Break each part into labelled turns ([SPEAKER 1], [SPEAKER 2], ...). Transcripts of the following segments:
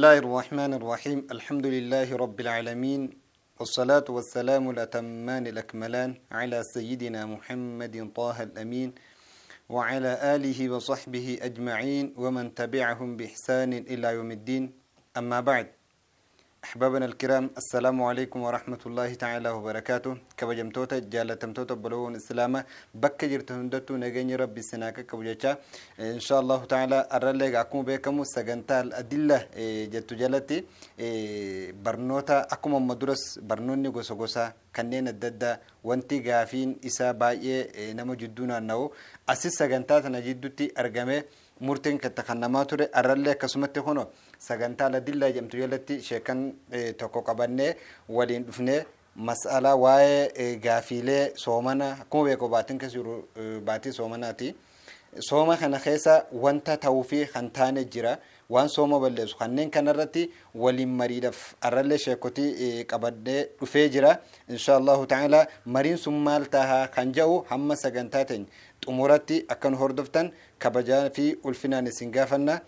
[SPEAKER 1] الله الرحمن الرحيم الحمد لله رب العالمين والصلاة والسلام الأتمان الأكملان على سيدنا محمد طه الأمين وعلى آله وصحبه أجمعين ومن تبعهم بإحسان إلى يوم الدين أما بعد أحبابنا الكرام السلام عليكم ورحمة الله تعالى وبركاته كبجمتوتا جالتمتوتا بلون السلامة بك جرت هندتو نغني ربي سناك كبجاچا إن شاء الله تعالى أرلق أكون بكم سجنتا الأدلة إيه، جت جالتي إيه، برنوتا أكون مدرس برنوني غوسو غوسا كنين الددة wanti gaafiin isaa baay'ee nama jidduu naanna'u asis sagantaa tana jidduutti argame murteen kan takkannamaa ture sagantaa ladillaa jedhamtu jalatti sheekan tokko qabannee waliin dhufnee mas'alaa waa'ee gaafiilee soomana akkuma beeku baatiin keessa jiru baatii soomanaati. Sooma kana keessa wanta ta'uu fi kan taane jira. waan sooma balleessu kanneen kanarratti waliin mariidhaaf arrallee sheekotii qabadhee dhufee jira insha allahu ta'ala mariin sun maal tahaa kan jedhu hamma sagantaa teenya xumuratti akka nu hordoftan kabajaa fi ulfinaan isin gaafanna.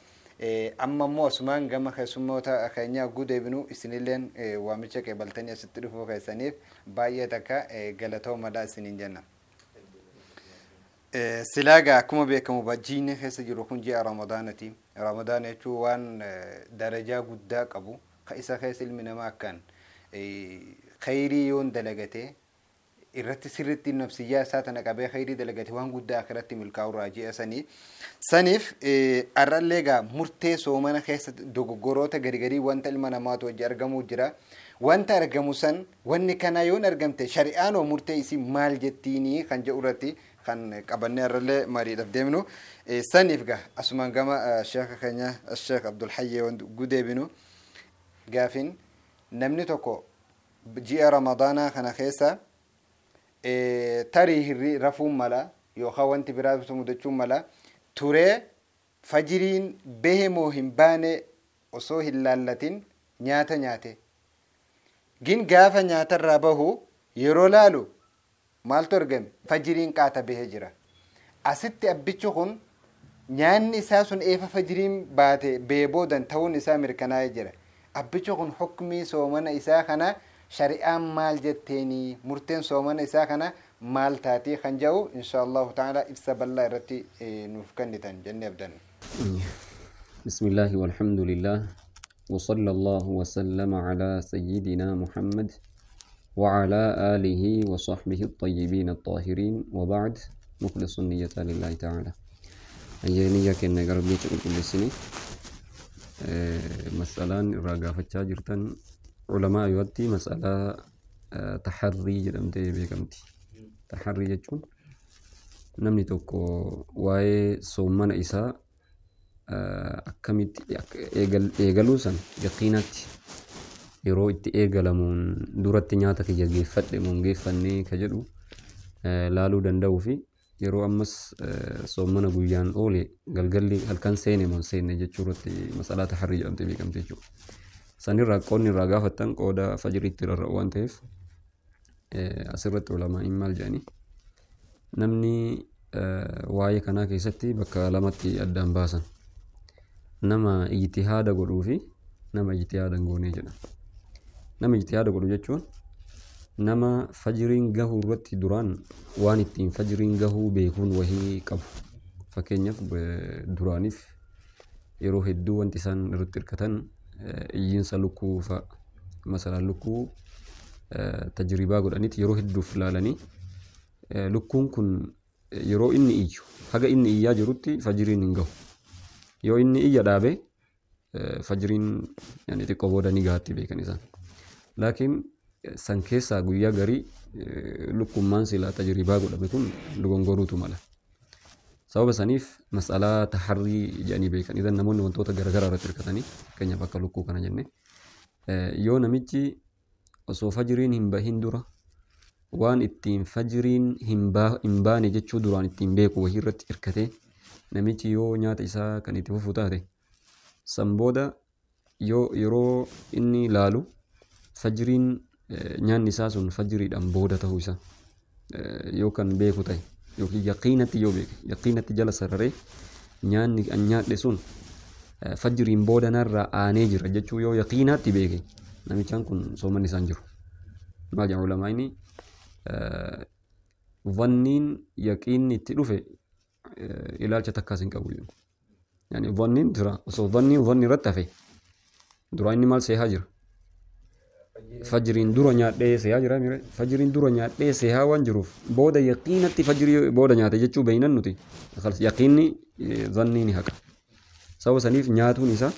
[SPEAKER 1] amma immoo asumaan gama keessummoota keenyaa guuta ibnu isinilleen waamicha qeebaltanii asitti dhufuu keessaniif baay'ee takka galatoo madaa isiniin jenna. silaagaa akkuma beekamu bajjiinni keessa jiru kun ji'a ramadaanati ramadaan jechuun waan darajaa guddaa qabu ka isa keessa ilmi namaa akkaan khayrii yoon dalagatee irratti sirriitti nabsiyyaa isaa tana qabee hayrii dalagate waan guddaa akirratti milkaa'urraa ji'a sanii. Saniif har'allee egaa murtee soomana keessa dogoggoroota gadigadii wanta ilma namaatu hojii argamu jira. Wanta argamu san wanni kana yoon argamte shari'aan oo murtee isii maal jettiinii kan jedhu irratti kan qabannee har'allee mariidhaaf deemnu. Saniif egaa asumaan gama sheekha keenya sheekh Abdul Hayyee gudeebinu gaafin namni tokko ji'a Ramadaanaa kana keessa. tarii hirrii rafuun mala yookaan wanti biraa mudachuun mala turee fajiriin moo hin baane osoo hin lalatin nyaata nyaate. Gin gaafa nyaatarraa bahu yeroo laalu maaltu argame fajiriin kaata bahee jira. Asitti abbichi kun nyaanni isaa sun eefa fajiriin baate bee boodan ta'uun isaa mirkanaa'ee jira. Abbichi kun hukmii soomana isaa kana. شريان مال jetteeni مرتين سومن إسا kana مال تاتي kan إن شاء الله تعالى ibsa bal'aa رتي nuuf kennitan جنة abdan.
[SPEAKER 2] بسم الله والحمد لله وصلى الله وسلم على سيدنا محمد وعلى آله وصحبه الطيبين الطاهرين وبعد مخلص النية لله تعالى أي نية كنا قربيت السنة مسألة راقافة جرتا Ulamaa irratti mas'alaa taharrii jedhamtee beekamti. Taharrii jechuun namni tokko waa'ee soomana isaa akkamitti eegaluu sana yaqiinatti yeroo itti eegalamuun duratti nyaata kiyya geeffadhe muun geeffannee ka jedhu laaluu danda'uu fi yeroo ammas soomana guyyaan oole galgalli halkan seene muun seenne jechuu irratti mas'alaa taharrii jedhamtee beekamti jechuudha. Isaanii rakkoonni irraa gaafattan qooda fajiriitti rarra'u waan ta'eef asirratti olamaan maal jedhanii namni waa'ee kanaa keessatti bakka lamatti addaan baasan nama ijtihaada godhuu fi nama ijtihaada hin goone jedha. Nama ijtihaada godhu jechuun nama fajiriin gahuu irratti duraan waan ittiin fajiriin gahuu beekuun wahii qabu. Fakkeenyaaf duraaniif yeroo hedduu wanti isaan irratti hirkatan iyyiinsa lukkuu fa'a masalaan lukkuu tajribaa godhaniit yeroo hedduuf laalanii lukkuun kun yeroo inni iyyu haga inni iyyaa jirutti fajiriin hin gahu. Yoo inni iyya dhaabe fajiriin xiqqoo booda ni gahaatti beekan isaan. Laakiin san keessaa guyyaa garii lukkummaan silaa tajribaa godhame kun dogongooruutu mala. sababa isaaniif mas'alaa taharrii jedhanii beekan idan namoonni wantoota garaagaraa irratti hirkatanii fakkeenyaaf akka lukkuu kana jenne yoo namichi osoo fajiriin hin bahin dura waan ittiin fajiriin hin baane jechuu duraan ittiin beeku wahii irratti hirkatee namichi yoo nyaata isaa kan itti fufu taate san booda yoo yeroo inni laalu fajiriin nyaanni isaa sun fajiriidhaan booda ta'uu isaa yoo kan beeku ta'e. yookiin yaqiinatti yoo beeke yaqiinatti jala sararee nyaanni an nyaadhe sun fajjiriin booda narraa aanee jira jechuu yoo yaqiinaatti beeke namichaan kun sooman isaan jiru maal jedhan ulamaa'ini vanniin yaqiinni itti dhufe ilaalcha takkaas hin qabu jedhu yani vanniin jira osoo vanniin vanni irratti hafe duraa inni maal seehaa jira fajiriin dura nyaadhee seehaa jira mire fajiriin dura nyaadhee seehaa waan jiruuf booda yaqiinatti fajirii booda nyaate jechuu beeynan nuti yaqiinni zanniin haqa saba saniif nyaatuun isaa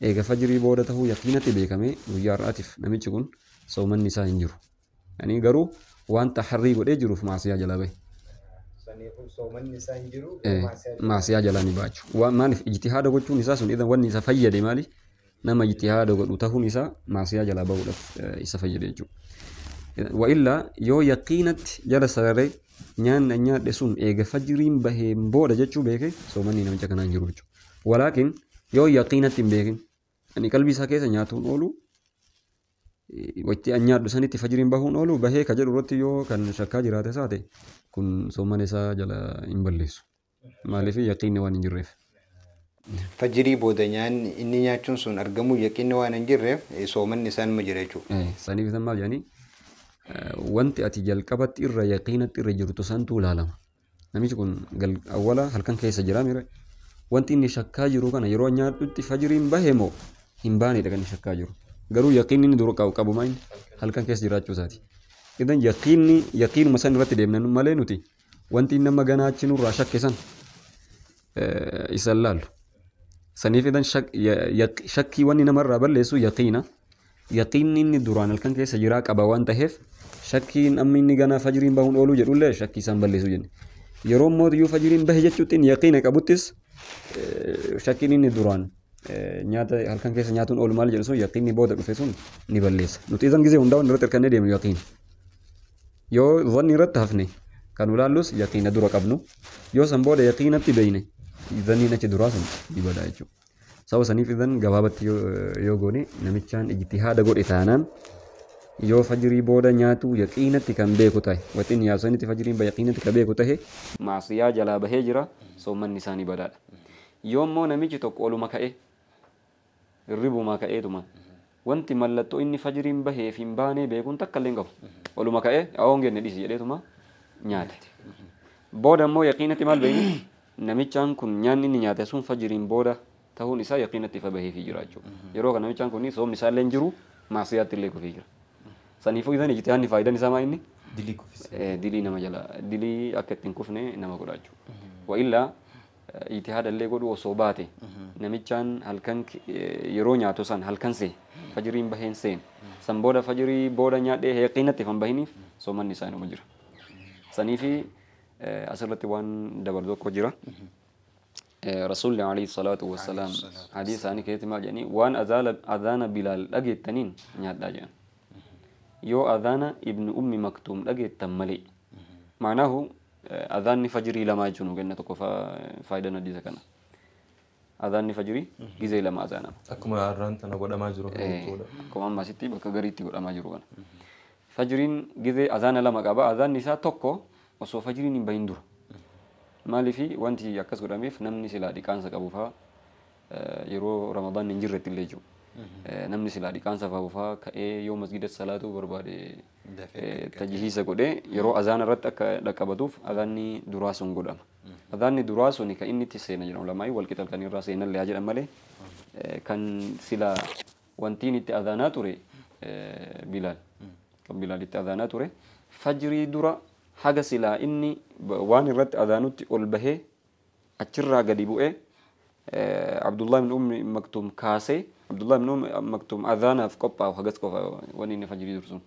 [SPEAKER 2] eega fajirii booda tahuu yaqiinatti beekamee guyyaa har'aatiif namichi kun soomanni isaa hin jiru yani garuu waan taharrii godhee jiruuf maasiyaa jala bahe
[SPEAKER 1] maasiyaa jalaa ni
[SPEAKER 2] baachu maaliif ijtihaada gochuun isaa sun idan wanni isa fayyade maali nama ijtihaada godhu ta'uun isaa maasiyaa jalaa ba'uudhaaf isa fayyada jechuudha. Wa'illaa yoo yaqiinatti jala sararee nyaanna nyaadhe sun eega fajiriin baheen booda jechuu beeke soomanni namicha kanaa hin jiru jechuudha. Walaakin yoo yaqiinatti hin beekin ani qalbii isaa keessa nyaatuun oolu wajjin nyaadhu sanitti fajiriin bahuun oolu bahee ka jedhu irratti yoo kan shakkaa jiraate saate kun soomana isaa jala hin balleessu. Maaliif yaqiinni waan hin jirreef.
[SPEAKER 1] fajjirii booda nyaanni inni nyaachuun sun argamu yaqiinni waan hin jirreef soomanni isaan ma jira
[SPEAKER 2] jechuudha. maal jedhanii wanti ati jalqabatti irra yaqiinatti irra jirtu santu ilaalama. Namichi kun awwala halkan keessa jira mire wanti inni shakkaa jiru kana yeroo nyaadhutti fajiriin bahe moo hin baanedha kan shakkaa jiru. Garuu yaqiinni inni dura qabu maal halkan keessa jiraachuu isaati. Idan yaqiinni yaqiinuma san irratti deemnan malee nuti wanti nama ganaachinurraa shakke san isa laalu. saniif shak shakkii wanni namarraa balleessu yaqiina yaqiinni inni duraan halkan keessa jiraa qaba waan ta'eef shakkiin amma inni ganaa fajiriin bahuun ooluu jedhullee shakkii isaan balleessu jenne yeroo immoo iyyuu fajiriin bahe jechuutti yaqiina qabuttis shakkiin inni duraan nyaata halkan keessa nyaatuun oolu maal jedhu sun yaqiinni booda dhufe sun ni balleessa nuti izan gizee hundaa'uun irratti hirkannee deemnu yaqiin yoo zanni irratti hafne kan ulaallus yaqiina dura qabnu yoo san booda yaqiinatti beeyne Izaniin achi duraa sun dibata jechuudha. Saba saniif izan gabaabatti yoo goone namichaan ijtihaada godhe taanaan yoo fajirii booda nyaatu yaqiinatti kan beeku ta'e waxiin yaasanitti fajiriin yaqiinatti kan beeku ta'e maasiyaa jalaa bahee jira soommanni isaanii badaadha. Yoo immoo namichi tokko oluma ka'e hirribumaa ka'eetuma wanti mallattoo inni fajiriin bahee fi hin baanee beekuun takka illee hin qabu. Oluma ka'ee hoongeen dhisi jedheetuma nyaate. Booda immoo yaqiinatti maal beekne? namichaan kun nyaanni inni nyaate sun fajiriin booda ta'uun isaa yaqiinatti ifa bahee fi jira jechuudha yeroo kana namichaan kun soomni isaa illee jiru maasiyaatti illee kufee jira saniifuu idan ijtihaanni faayidaan isaa maal inni dilii kufise dilii nama jala dilii akka kufne nama godha jechuudha wa'illaa ijtihaada illee godhu osoo baate namichaan halkan yeroo nyaatu san halkan see fajiriin baheen seen san booda fajirii booda nyaadhee yaqiinatti so bahiniif soomanni isaa inuma jira saniifi asirratti waan dabalu tokko jira. رسول عليه الصلاة والسلام حديث عن كيت ما جاني وان أذان أذان بلال أجد تنين نهاد جان يو أذان ابن أم مكتوم أجد تملي معناه آه، أذان فجري لما جنو جنة كفا فائدة ندي سكنا أذان فجري جزء لما أذانا
[SPEAKER 3] أكم أران تنا قد ما جرو أكم
[SPEAKER 2] إيه. ما ستي بكرة غريتي قد ما جرو فجرين جزء أذان لما كبا أذان نساء توكو osoo fajiriin hin bahin dura. Maaliifi wanti akkas godhameef namni silaa dhiqaansa qabu fa'aa yeroo Ramadaan hin jirretti illee jiru. Namni silaa dhiqaansa qabu fa'aa ka'ee yoo masgida salaatu barbaade tajhiisa godhee yeroo azaan irratti akka dhaqqabatuuf azaanni duraa sun godhama. Azaanni duraa sun kan inni itti seena jedhamu lamaayyu wal qixal kan irraa seenan lee jedhan malee kan silaa wantiin itti azaanaa ture Bilaal. Kan Bilaal itti azaanaa ture fajrii dura haga silaa inni waan irratti adaanutti ol bahee achirraa gadi bu'ee Abdullah ibn Ummi Maktum kaasee Abdullah ibn Ummi Maktum adaanaaf qophaa'u hagas qofa waan inni fajrii dursuun.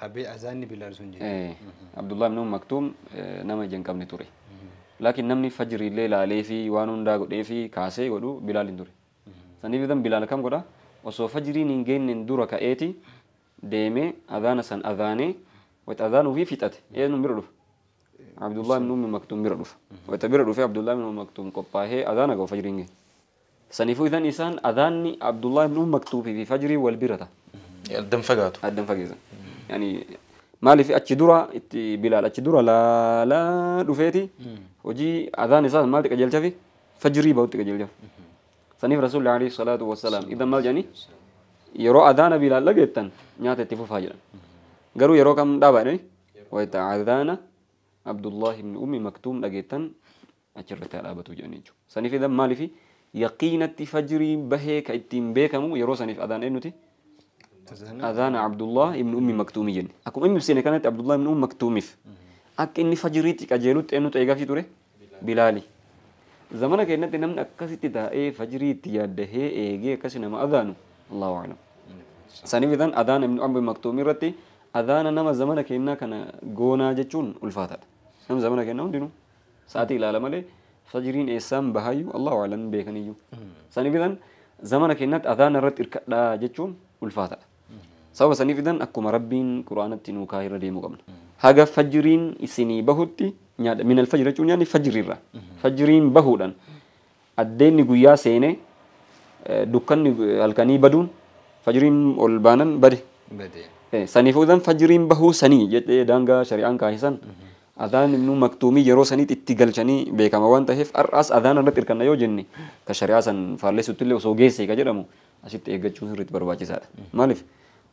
[SPEAKER 1] Qabee azaanni bilaal sun jedhee.
[SPEAKER 2] Abdullah ibn Ummi Maktum nama ija hin qabne ture. Laakiin namni fajriillee ilaalee fi waan hundaa godhee fi kaasee godhu bilaal hin ture. Saniif idan bilaal kam godha osoo fajriin hin geenye dura ka'eeti deemee adaana san adaanee وتأذان في فتاته إيه نمر له إيه، عبد الله من أم مكتوم مر له وتبر له عبد الله من أم مكتوم هي أذانا جو فجرينه سنيفو إذا نسان أذاني عبد الله من أم مكتوم في فجري والبرة يعني الدم فجاته الدم فجزا يعني ما مالي في أتشدورة بلال أتشدورة لا لا رفيتي وجي أذان نسان ما مالك أجلت في فجري بوت أجلت سنيف رسول الله عليه الصلاة والسلام إذا ما جاني يرو أذان بلال لقيتن نعت تفوف هاجرا garuu yeroo kam dhaabaadhani wayta adhaana abdullahi ibn ummi maktuum dhageettan achirratti haa dhaabatu jedhan jechuudha saniif idan maaliifi yaqiinatti fajrii bahee ka ittiin beekamu yeroo saniif adaan eenyuti adhaana abdullah ibn ummi maktuumi jenne akkuma inni ibsine kanatti abdullah ibn ummi maktuumiif akka inni fajriitti qajeelutti eenyutu eegaafii ture bilaali zamana keenyatti namni akkasitti taa'ee fajriitti yaaddahee eegee akkasi nama adhaanu allahu aclam saniif idan adhaan ibn ummi maktuumi irratti Adhaana nama zamana kennaa kana goonaa jechuun ulfaataadha. Nama zamana kennaa hundinuu sa'aatii ilaala malee fajiriin eessaan bahayyuu Allahu alam beekaniyyuu. Sani fidan zamana kennaatti adhaana irratti hirkadhaa jechuun ulfaataadha. Sababa sanii fidan akkuma rabbiin quraanatti nuu kaa irra deemuu qabna. Haga fajiriin isinii bahutti nyaadha. Minal fajira jechuun nyaanni fajiriirra. Fajiriin bahuudhaan addeenni guyyaa seenee dukkanni halkanii baduun fajiriin ol baanan bade. Bade. sanii fuudhan fajiriin bahuu sanii jedhee daangaa shari'aan kaayessan adaan nu maktuumii yeroo saniitti itti galchanii beekama waan ta'eef har'aas adaan irratti hirkanna yoo jenne ka shari'aa san faalleessutti illee osoo geesse ka jedhamu asitti eeggachuun sirriitti barbaachisaadha. Maaliif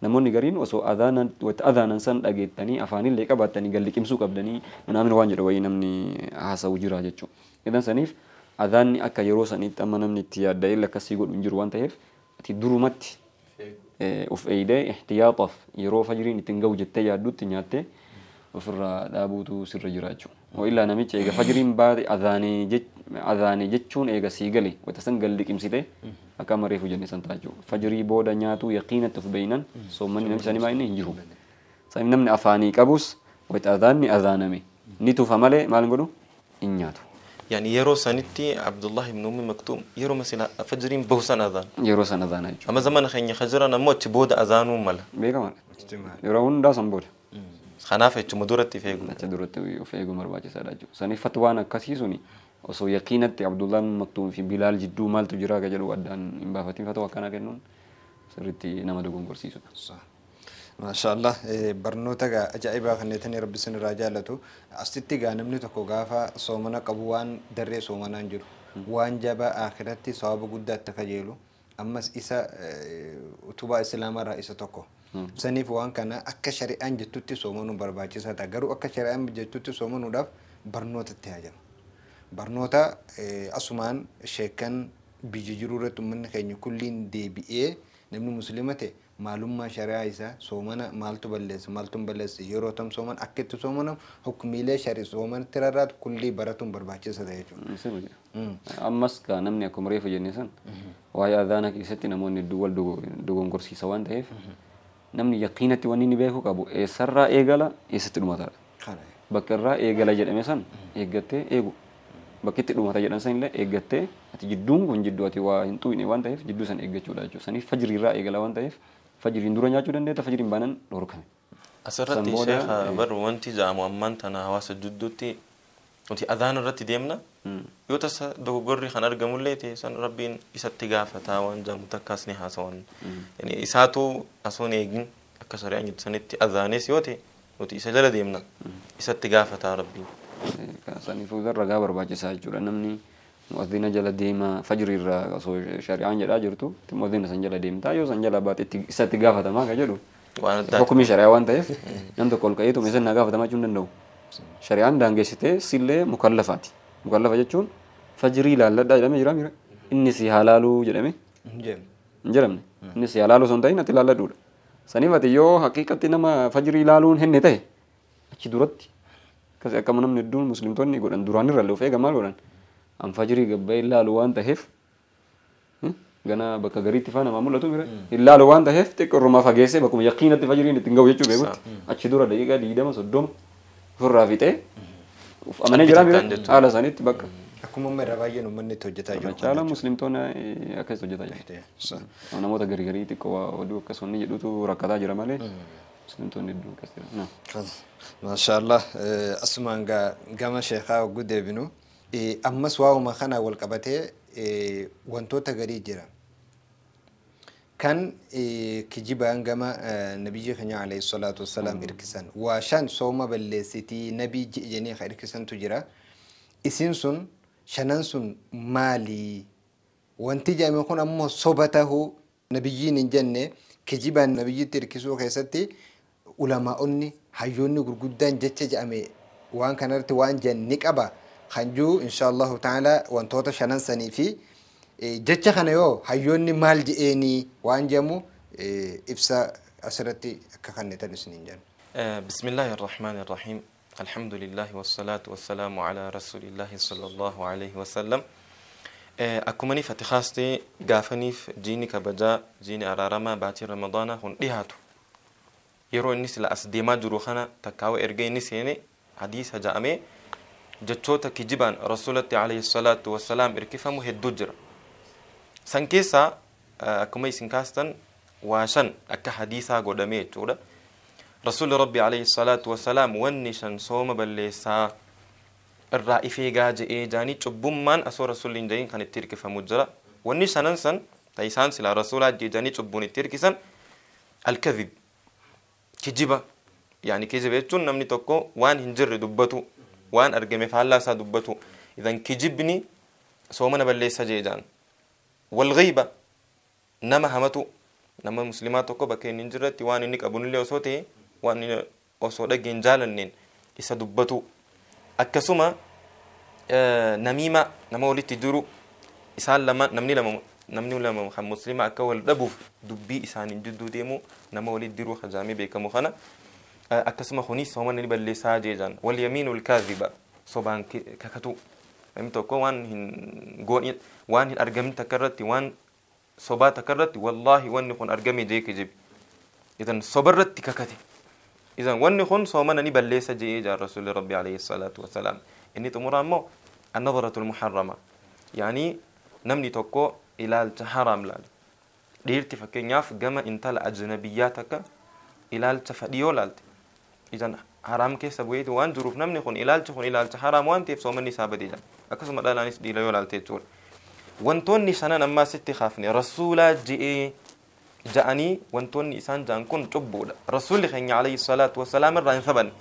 [SPEAKER 2] namoonni gariin osoo adaanan wata adaanan san dhageettanii afaanillee qabaatanii galliqimsuu qabdanii namni waan jedhu wayii namni haasa'u jira jechuudha. Idan saniif adaanni akka yeroo saniitti amma namni itti yaadda'ee lakkasii godhu hin jiru waan ta'eef ati durumatti Eh, of eeyidee ixtiyaaxaaf yeroo fajiriin ittiin gahu jettee yaadduutti nyaattee ofirraa dhaabuutu sirra jirachu jechuudha. Hoo illaa eega fajiriin baate azaanee jechuun eega siigale gale mm-hmm. san galli qimsite akka san Fajirii booda nyaatu yaqiinatti of beinan soommanni namni isaanii hin jiru. Namni afaanii qabus wata azaanni azaaname mm-hmm. ni tufa malee maal godhu hin nyaatu.
[SPEAKER 3] يعني يرو سنتي عبد الله بن أمي مكتوم يرو مثلا فجرين بوسن أذان
[SPEAKER 2] يرو سن أذان أيش
[SPEAKER 3] أما زمان خيني خجرا نمو تبود أذانو ملا بيجا مال يرون دا سنبود خنافة
[SPEAKER 2] تمدورتي فيجو تمدورتي فيجو مرباجي سادجو سني فتوانا كثيسوني osoo yaqiinatti abdullaan maktuum fi bilaal jidduu maaltu jira ka jedhu addaan hin baafatiin fatawaa akkanaa kennuun sirriitti nama dogongorsiisudha.
[SPEAKER 1] allah eh, barnoota ajaa'ibaa kanneetanii rabbi isin jaallatu. Asitti egaa namni tokko gaafa soomana qabu waan daree soomanaan jiru. Waan jaba akhiratti sababa guddaa itti fayyadu. Ammas isa eh, utubaa islaamaarraa isa tokko. Hmm. Saniif waan kana akka shari'aan jettutti soomanuun barbaachisaa ta'a. Garuu akka shari'aan jettutti soomanuudhaaf barnoota itti haajama. Barnoota eh, asumaan sheekan biyya jiru irratti uummanni keenya kulliin deebi'ee namni musliima ta'e maalummaa shari'aa isaa soomana maaltu balleessa maaltu balleessa yeroo tam sooman akka itti soomanamu hukumiilee shari'a soomanatti rarraatu kullii baratuun barbaachisa ta'e jechuudha.
[SPEAKER 2] Ammas ka namni akkuma reefu jenne san waa'ee adaana keessatti namoonni wal dogongorsiisa waan ta'eef namni yaqiinatti waan inni beeku qabu eessarraa eegala eessatti dhumatadha. Bakka irraa eegala jedhame san eeggattee eegu. bakka itti dhumata jedhan san illee eeggattee ati jidduun kun jidduu ati waa hin xuyne waan ta'eef jidduu san eeggachuudha jechuudha. Saniif fajriirraa eegala waan ta'eef fajiriin dura nyaachuu dandeetta fajiriin baanaan dhorkame. Asirratti sheekha
[SPEAKER 3] barru wanti jedhamu ammaan tana hawaasa jidduutti nuti adaan irratti deemna yoo tasa dogoggorri kan argamullee san rabbiin isatti gaafataa waan jedhamu takkaas ni haasawan isaatu asoo hin eegin akka sariyaan jirtu sanitti adaanis yoo ta'e nuti isa jala deemna isatti gaafataa rabbiin.
[SPEAKER 2] Saniifuu ragaa barbaachisaa jechuudha namni. mu'addiina jala deema fajri irra so shari'an jedhaa jirtu mu'addiina san jala deemta yoo san jala baate isatti gaafatamaa ka jedhu hukumi shari'aa waan ta'eef nam tokko ol qa'iitu misin naa gaafatamaa jechuun danda'u. Shari'aan daangeessitee sillee mukallafaati. Mukallafa jechuun fajrii laalladhaa jedhamee jiraa mira inni si halaaluu jedhame
[SPEAKER 1] hin
[SPEAKER 2] jedhamne inni si halaaluu son hin ta'in ati laalladhuudha. Saniif ati yoo haqiiqatti nama fajrii laaluun hinne ta'e achi duratti akkasi akkama namni hedduun muslimtoonni godhan duraan irra lufee gamaa godhan. an fajirii gabbee ilaalu waan taheef gana bakka gariitti faana maa mul'atu bira ilaalu waan taheef xiqqoorrumaa fageessee bakkuma yaqiinatti fajiriin ittiin gahu jechuu beekutti achi dura daqiiqaa diidama soddoma ofirraa fixee amanee jiraa bira haala isaaniitti bakka.
[SPEAKER 1] Akkuma amma irraa baay'een uummanni itti hojjetaa jiru. Caalaan musliimtoonni akkas hojjetaa jiru.
[SPEAKER 2] Namoota gargarii xiqqoo
[SPEAKER 1] oduu akkas wanni jedhutu rakkataa jira malee. سنتون الدون كثيرا نعم ما شاء الله أسمان قا قام شيخا وقود ابنه ammas waa'uma kana wal qabatee wantoota garii jira. Kan kijibaan gama nabiyyi keenya alayhi salaatu wasalaam hirkisan waa shan sooma balleessitii nabii jedhanii ka hirkisantu jira. Isin sun shanan sun maali? Wanti jedhame kun ammoo soba tahuu nabiyyiin hin jenne kijibaan nabiyyitti hirkisuu keessatti ulamaa'onni hayyoonni gurguddaan jecha jedhame waan kanarratti waan jenne qaba. خنجو إن شاء الله تعالى وانتوتا شنان سني في جتشا خنيو هايوني مال جئيني وانجمو إفسا أسرتي كخنيتا نسنين
[SPEAKER 3] بسم الله الرحمن الرحيم الحمد لله والصلاة والسلام على رسول الله صلى الله عليه وسلم أكمني فتخاستي قافني في جيني كبجا جيني أرارما باتي رمضان هون إيهاتو يرو النسي لأس ديما جروخنا تكاو إرغي نسيني حديث هجامي jechoota kijiban rasulatti alayhi salaatu wassalaam irkifamu hedduu jira san keessaa akkuma isin kaastan waa shan akka hadiisaa godhame jechuudha rasuli rabbi alayhi salaatu wassalaam wanni shan sooma balleessaa irraa ifee gaa je'ee jaanii cubbummaan asoo rasulli hin jedhin kan itti hirkifamu jira wanni shanan san ta isaan silaa rasulaa jejaanii cubbuun itti hirkisan alkadhib kijiba yaani kijiba jechuun namni tokko waan hin jirre dubbatu وان ارجمي فهلا سادبتو اذا كجبني سو من بل ليس جيجان والغيبه نما همتو نما مسلمات كو بكي نجرت وان نيك ابن لي وسوتي وان وسود جنجالنين يسدبتو اكسما آه نميمه نما ولي تدرو اسال لما نمني لما نمني لما محمد مسلم اكول دبو دبي اسان ديمو نما ولي ديرو خجامي بكمو خنا akasuma honi soman ni balle saje jan wal yaminu al kadhiba soban kakatu imto ko wan hin goni wan hin argami takarrati wan soba takarrati wallahi wan ni kun argami je kijib idan sobarrati kakati idan wan ni kun soman ni balle saje jan rasul rabbi alayhi salatu wa salam inni tumuran mo النظرة المحرمة yani namni توكو إلى الحرام لال ديرتي gama intala انت الأجنبياتك إلى التفديو لالتي إذا حرام كيف سبويت وان ظروف نمني خون إلال تخون إلال تحرام وان تيف سومني سابد إذا أكسم الله لانيس ديلا يولا التيتور وان توني سنان أما ست خافني رسولا جئي إيه؟ جاني وان توني إسان جان كون تبود رسول خيني عليه الصلاة والسلام الرأي ثبن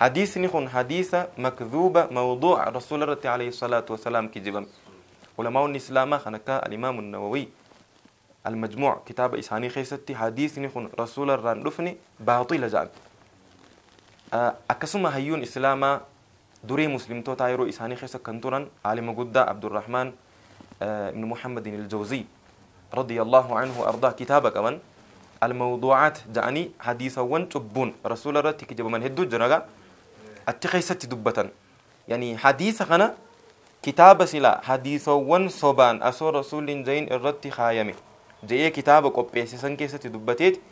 [SPEAKER 3] حديث نخون حديث مكذوب موضوع رسول رتي عليه الصلاة والسلام كجبن علماء الإسلام خنكا الإمام النووي المجموع كتاب إساني خيستي حديث نخون رسول الران رفني باطل جاني akkasuma hayyuun islaamaa durii muslimtootaa yeroo isaanii keessa kan turan aalima guddaa abdurrahmaan ibnu muhammadin iljawzii radiyallahu anhu ardaa kitaaba qaban almawduucaat jedhanii hadiisawwan cubbuun rasuula irratti kijabaman hedduu jiraga achi keessatti dubbatan yani hadiisa kana kitaaba sila hadiisawwan sobaan asoo rasuulli hin jahin irratti kaayame jedhee kitaaba qopheessisan keessatti dubbateeti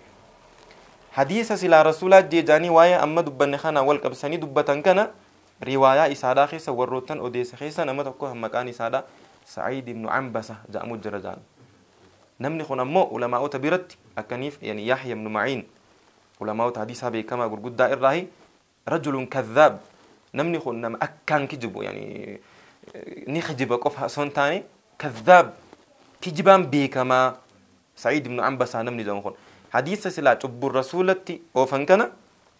[SPEAKER 3] حديث سلا رسولات جيجاني وايا أما دبن خانا والقبساني دبتن كان رواية إسادة خيسة وروتن أوديس خيسة نما تكو هم مكان إسادة سعيد بن عنبسة جاء الجرجان نمني خنا مو علماء تبيرت أكنيف يعني يحيى بن معين علماء كما بكما قد دائر راهي رجل كذاب نمني خنا أكان كجبو يعني آه، نخجب قفها سنتاني كذاب كجبان كما سعيد بن عنبسة نمني جاء خنا hadiisa silaa cubbuu rasuulatti oofan kana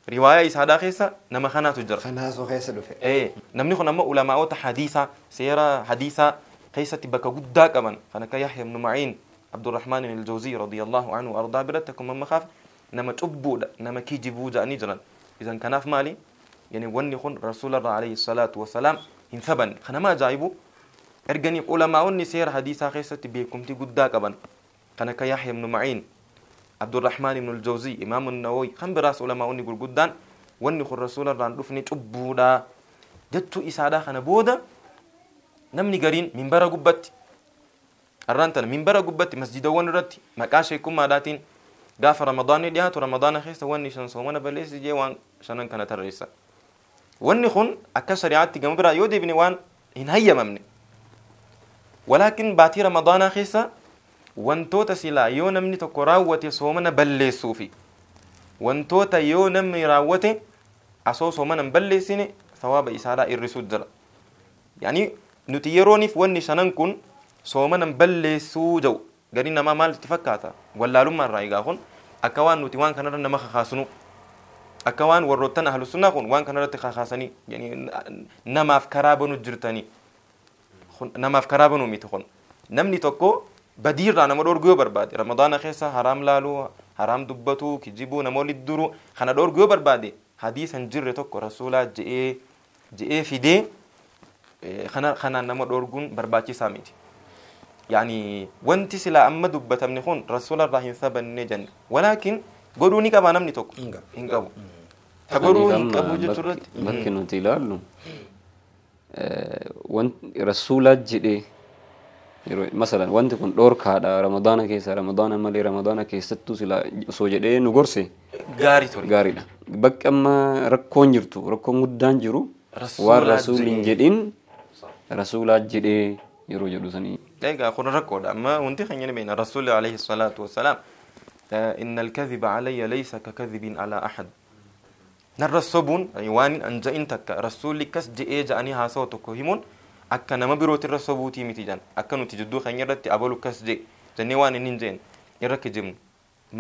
[SPEAKER 3] riwaayaa isaadhaa keessa nama kanaatu jira. Kanaatu keessa dhufe. Namni kun amma ulama'oota hadiisaa seera hadiisaa keessatti bakka guddaa qaban kan akka Yahya ibn Ma'iin Abdurrahmaan ibn Al-Jawzii radiyallahu anhu ardaa biratti akkuma amma kaaf nama cubbuudha nama kijibuu jedhanii jiran. Isan kanaaf maali? Yani wanni kun rasuularraa alayhi salaatu wasalaam hin sabanne. Kanama ajaa'ibu erganiif ulamaa'onni seera hadiisaa keessatti beekumti guddaa qaban kan akka Yahya ibn Ma'iin عبد الرحمن بن الجوزي إمام النووي خم براس علماء اني نقول واني خل رسول الله رفني تبودا جدت إسادة خنا بودا نمني قرين من برا قبت الرانتنا من برا قبت مسجد وان ونرت مكاشي كما داتين قاف رمضان ديات رمضان خيست واني شن صومنا بليس جي وان شنن كانت الرئيسة واني خن أكا شريعات تقام برا يودي بني وان إن هيا ممني ولكن باتي رمضان خيسة wantoota silaa yoo namni tokko raawwate soomana balleessuufi wantoota yoo namni raawwate asoo soomana hin balleessine sawaaba isaadhaa irrisuu jira yaani nuti yerooniif wanni shanan kun soomana hin balleessuu ja'u gari namaa maal fakkaata wallaalummaan irraa egaa kun akka waan nuti waan kanarra nama kakaasnu akka waan warroottan ahlusunnaa kun waan kanarratti kakaasanii namaaf karaa banuu jirtanii namaaf karaa banuu miti kun namni tokko بدير رانا دور غو بربادي رمضان خيسا حرام لالو حرام دبتو كجيبو نما لدرو خنا دور غو بربادي حديث جر توك رسولا جئ جئ في دي إيه، خنا خنا نما دور غون برباچي ساميتي يعني وانت سلا اما دبتمني خون رسول الله ثبن نجن ولكن godhuu ni qaba namni tokko hin qabu ta godhuu hin qabu jechuurratti bakki
[SPEAKER 2] nuti ilaallu مثلا wanti kun dhorkaadha ramadaana keessa ramadaana malee ramadaana keessattuu sila osoo jedhee nu gorse gaarii ture gaariidha bakka amma rakkoon jirtu rakkoon guddaan jiru
[SPEAKER 3] waan rasuulli hin
[SPEAKER 2] jedhin rasuulaa jedhee
[SPEAKER 3] yeroo jedhu sanii. Egaa kun rakkoodha amma wanti kan jedhame na rasuulli alayhi salaatu wasalaam inna alkaziba alayya laysa ka kazibin alaa axad. Narra sobuun waan an ja'in takka rasuulli kas je'ee ja'anii haasa'u tokko himuun. akka nama birootirra sobuutii miti jedhan akka nuti jidduu keenya irratti abalu kas jee jennee waan inni hin jeen irra kijibnu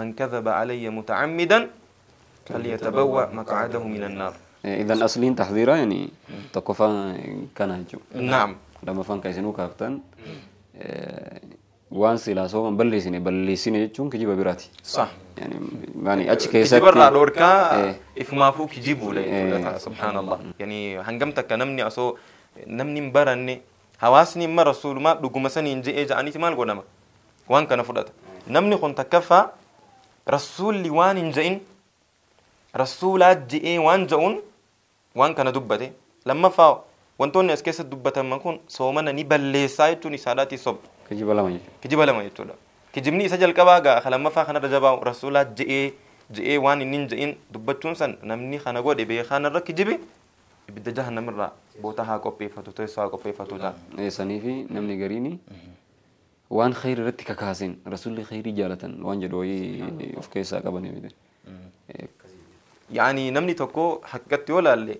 [SPEAKER 3] man kadhaba alayya mutacammidan falyatabawwa maqcadahu min annaar
[SPEAKER 2] idan asliin taxdiira yani tokkoffaa kana jechuu naam lamaffaan ka isinuu kaaftan waan silaa sooman balleessine balleessine jechuun kijiba biraati. يعني اتش كي سكت برا لوركا
[SPEAKER 3] اف ما فوق يجيبوا لي سبحان الله يعني هنقمتك كنمني اسو namni hin baranne hawaasni himma rasuulumaa dhuguma saniin je'ee ja'aniiti maal godhama waan kana fudhata namni kun takkaffaa rasuulli waan hin je'in rasuulaa je'ee waan je'uun waan kana dubbate lammaffaa wantoonni as keessatti dubbataman kun soomana ni balleessaa jechuun isaadhaati sobda
[SPEAKER 2] kijiba lama jechuudha
[SPEAKER 3] kijiba lama jechuudha kijibni isa jalqabaa gaa lammaffaa kanarra jabaa rasuulaa je'ee je'ee waan inni hin je'in dubbachuun san namni kana godhe beekaan irra ibidda jahannamirraa bootahaa qopheeffatu teessaa qopheeffatuudha.
[SPEAKER 2] Saniifi namni gariini waan khayri irratti kakaasin rasuulli khayrii jaalatan waan jedhu wayii of keessaa qaban miti.
[SPEAKER 3] Yaani namni tokko haqqatti yoo laalle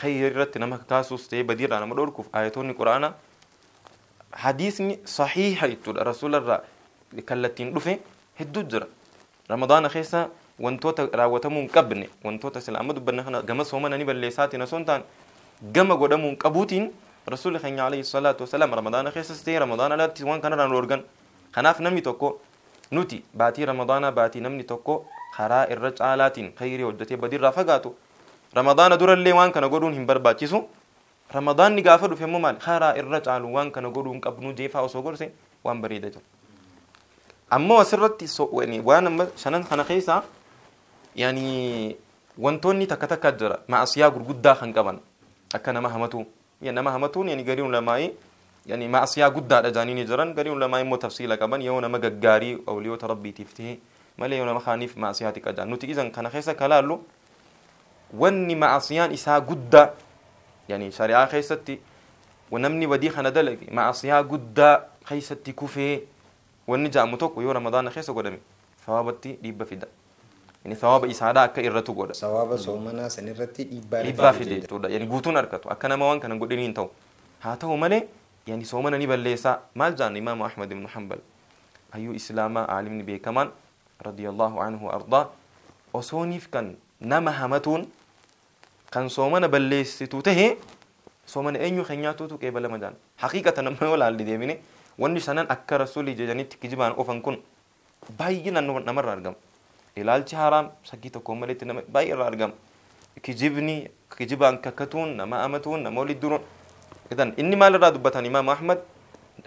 [SPEAKER 3] khayrii irratti nama kakaasuus ta'ee badiirraa nama dhorkuuf ayatoonni quraana hadiisni saxiixa jechuudha rasuularraa kallattiin dhufe hedduutu jira. Ramadaana keessa wantoota raawwatamuu hin qabne wantoota islaama dubbanna kana gama soomana ni balleessaatiin osoo hin taane gama godhamuun qabuutiin rasuulli keenya alayhi salaatu wasalaam ramadaana keessatti ramadaana alatti waan kanarraan organ kanaaf namni tokko nuti baatii ramadaanaa baatii namni tokko karaa irra caalaatiin khayrii hojjetee badirraa fagaatu ramadaana durallee waan kana godhuun hin barbaachisu ramadaanni gaafa dhufe immoo maal karaa irra caalu waan kana godhuun qabnu jeefaa osoo gorse waan bareeda jiru ammoo asirratti waan shanan kana keessaa yani wantoonni takka takka jira maasiyaa gurguddaa kan qaban akkana nama hamatu nama hamatuun yani gariin lamaa yani ma'asiyaa guddaadha jaanii ni jiran gariin lamaa immoo tafsiila qaban yoo nama gaggaarii awliyoota rabbiitiif ta'e malee yoo nama kaaniif ma'asiyaa xiqqa jaan nuti izan kana keessa kalaallu wanni ma'asiyaan isaa guddaa yani shari'aa keessatti namni badii kana dalage ma'asiyaa guddaa keessatti kufee wanni ja'amu tokko yoo ramadaana keessa godhame sawaabatti dhiibba fida inni sawaaba isaadhaa akka irratu godha. Sawaaba
[SPEAKER 1] soomanaa san irratti dhiibbaa fide
[SPEAKER 3] jechuudha. Yani guutuun harkatu akka nama waan kana godhanii hin ta'u. Haa ta'u malee yani soomana ni balleessaa maal jaan imaamu Ahmad ibn Hanbal hayyuu islaamaa aalimni beekamaan radiyallahu anhu ardaa osooniif kan nama hamatuun kan soomana balleessitu tahee soomana eenyu kan nyaatuutu qeebala majaan. Haqiiqata nama yoo laalli deemine wanni sanan akka rasuulli jedhanitti kijibaan ofan kun baay'inaan namarraa argama. ilaalchi haram shakkii tokko maletti nama baay'ee irraa argama. Kijibni kijibaan kakkatuun nama amatuun nama walitti duruun idan inni maalirraa dubbatan imaam Ahmad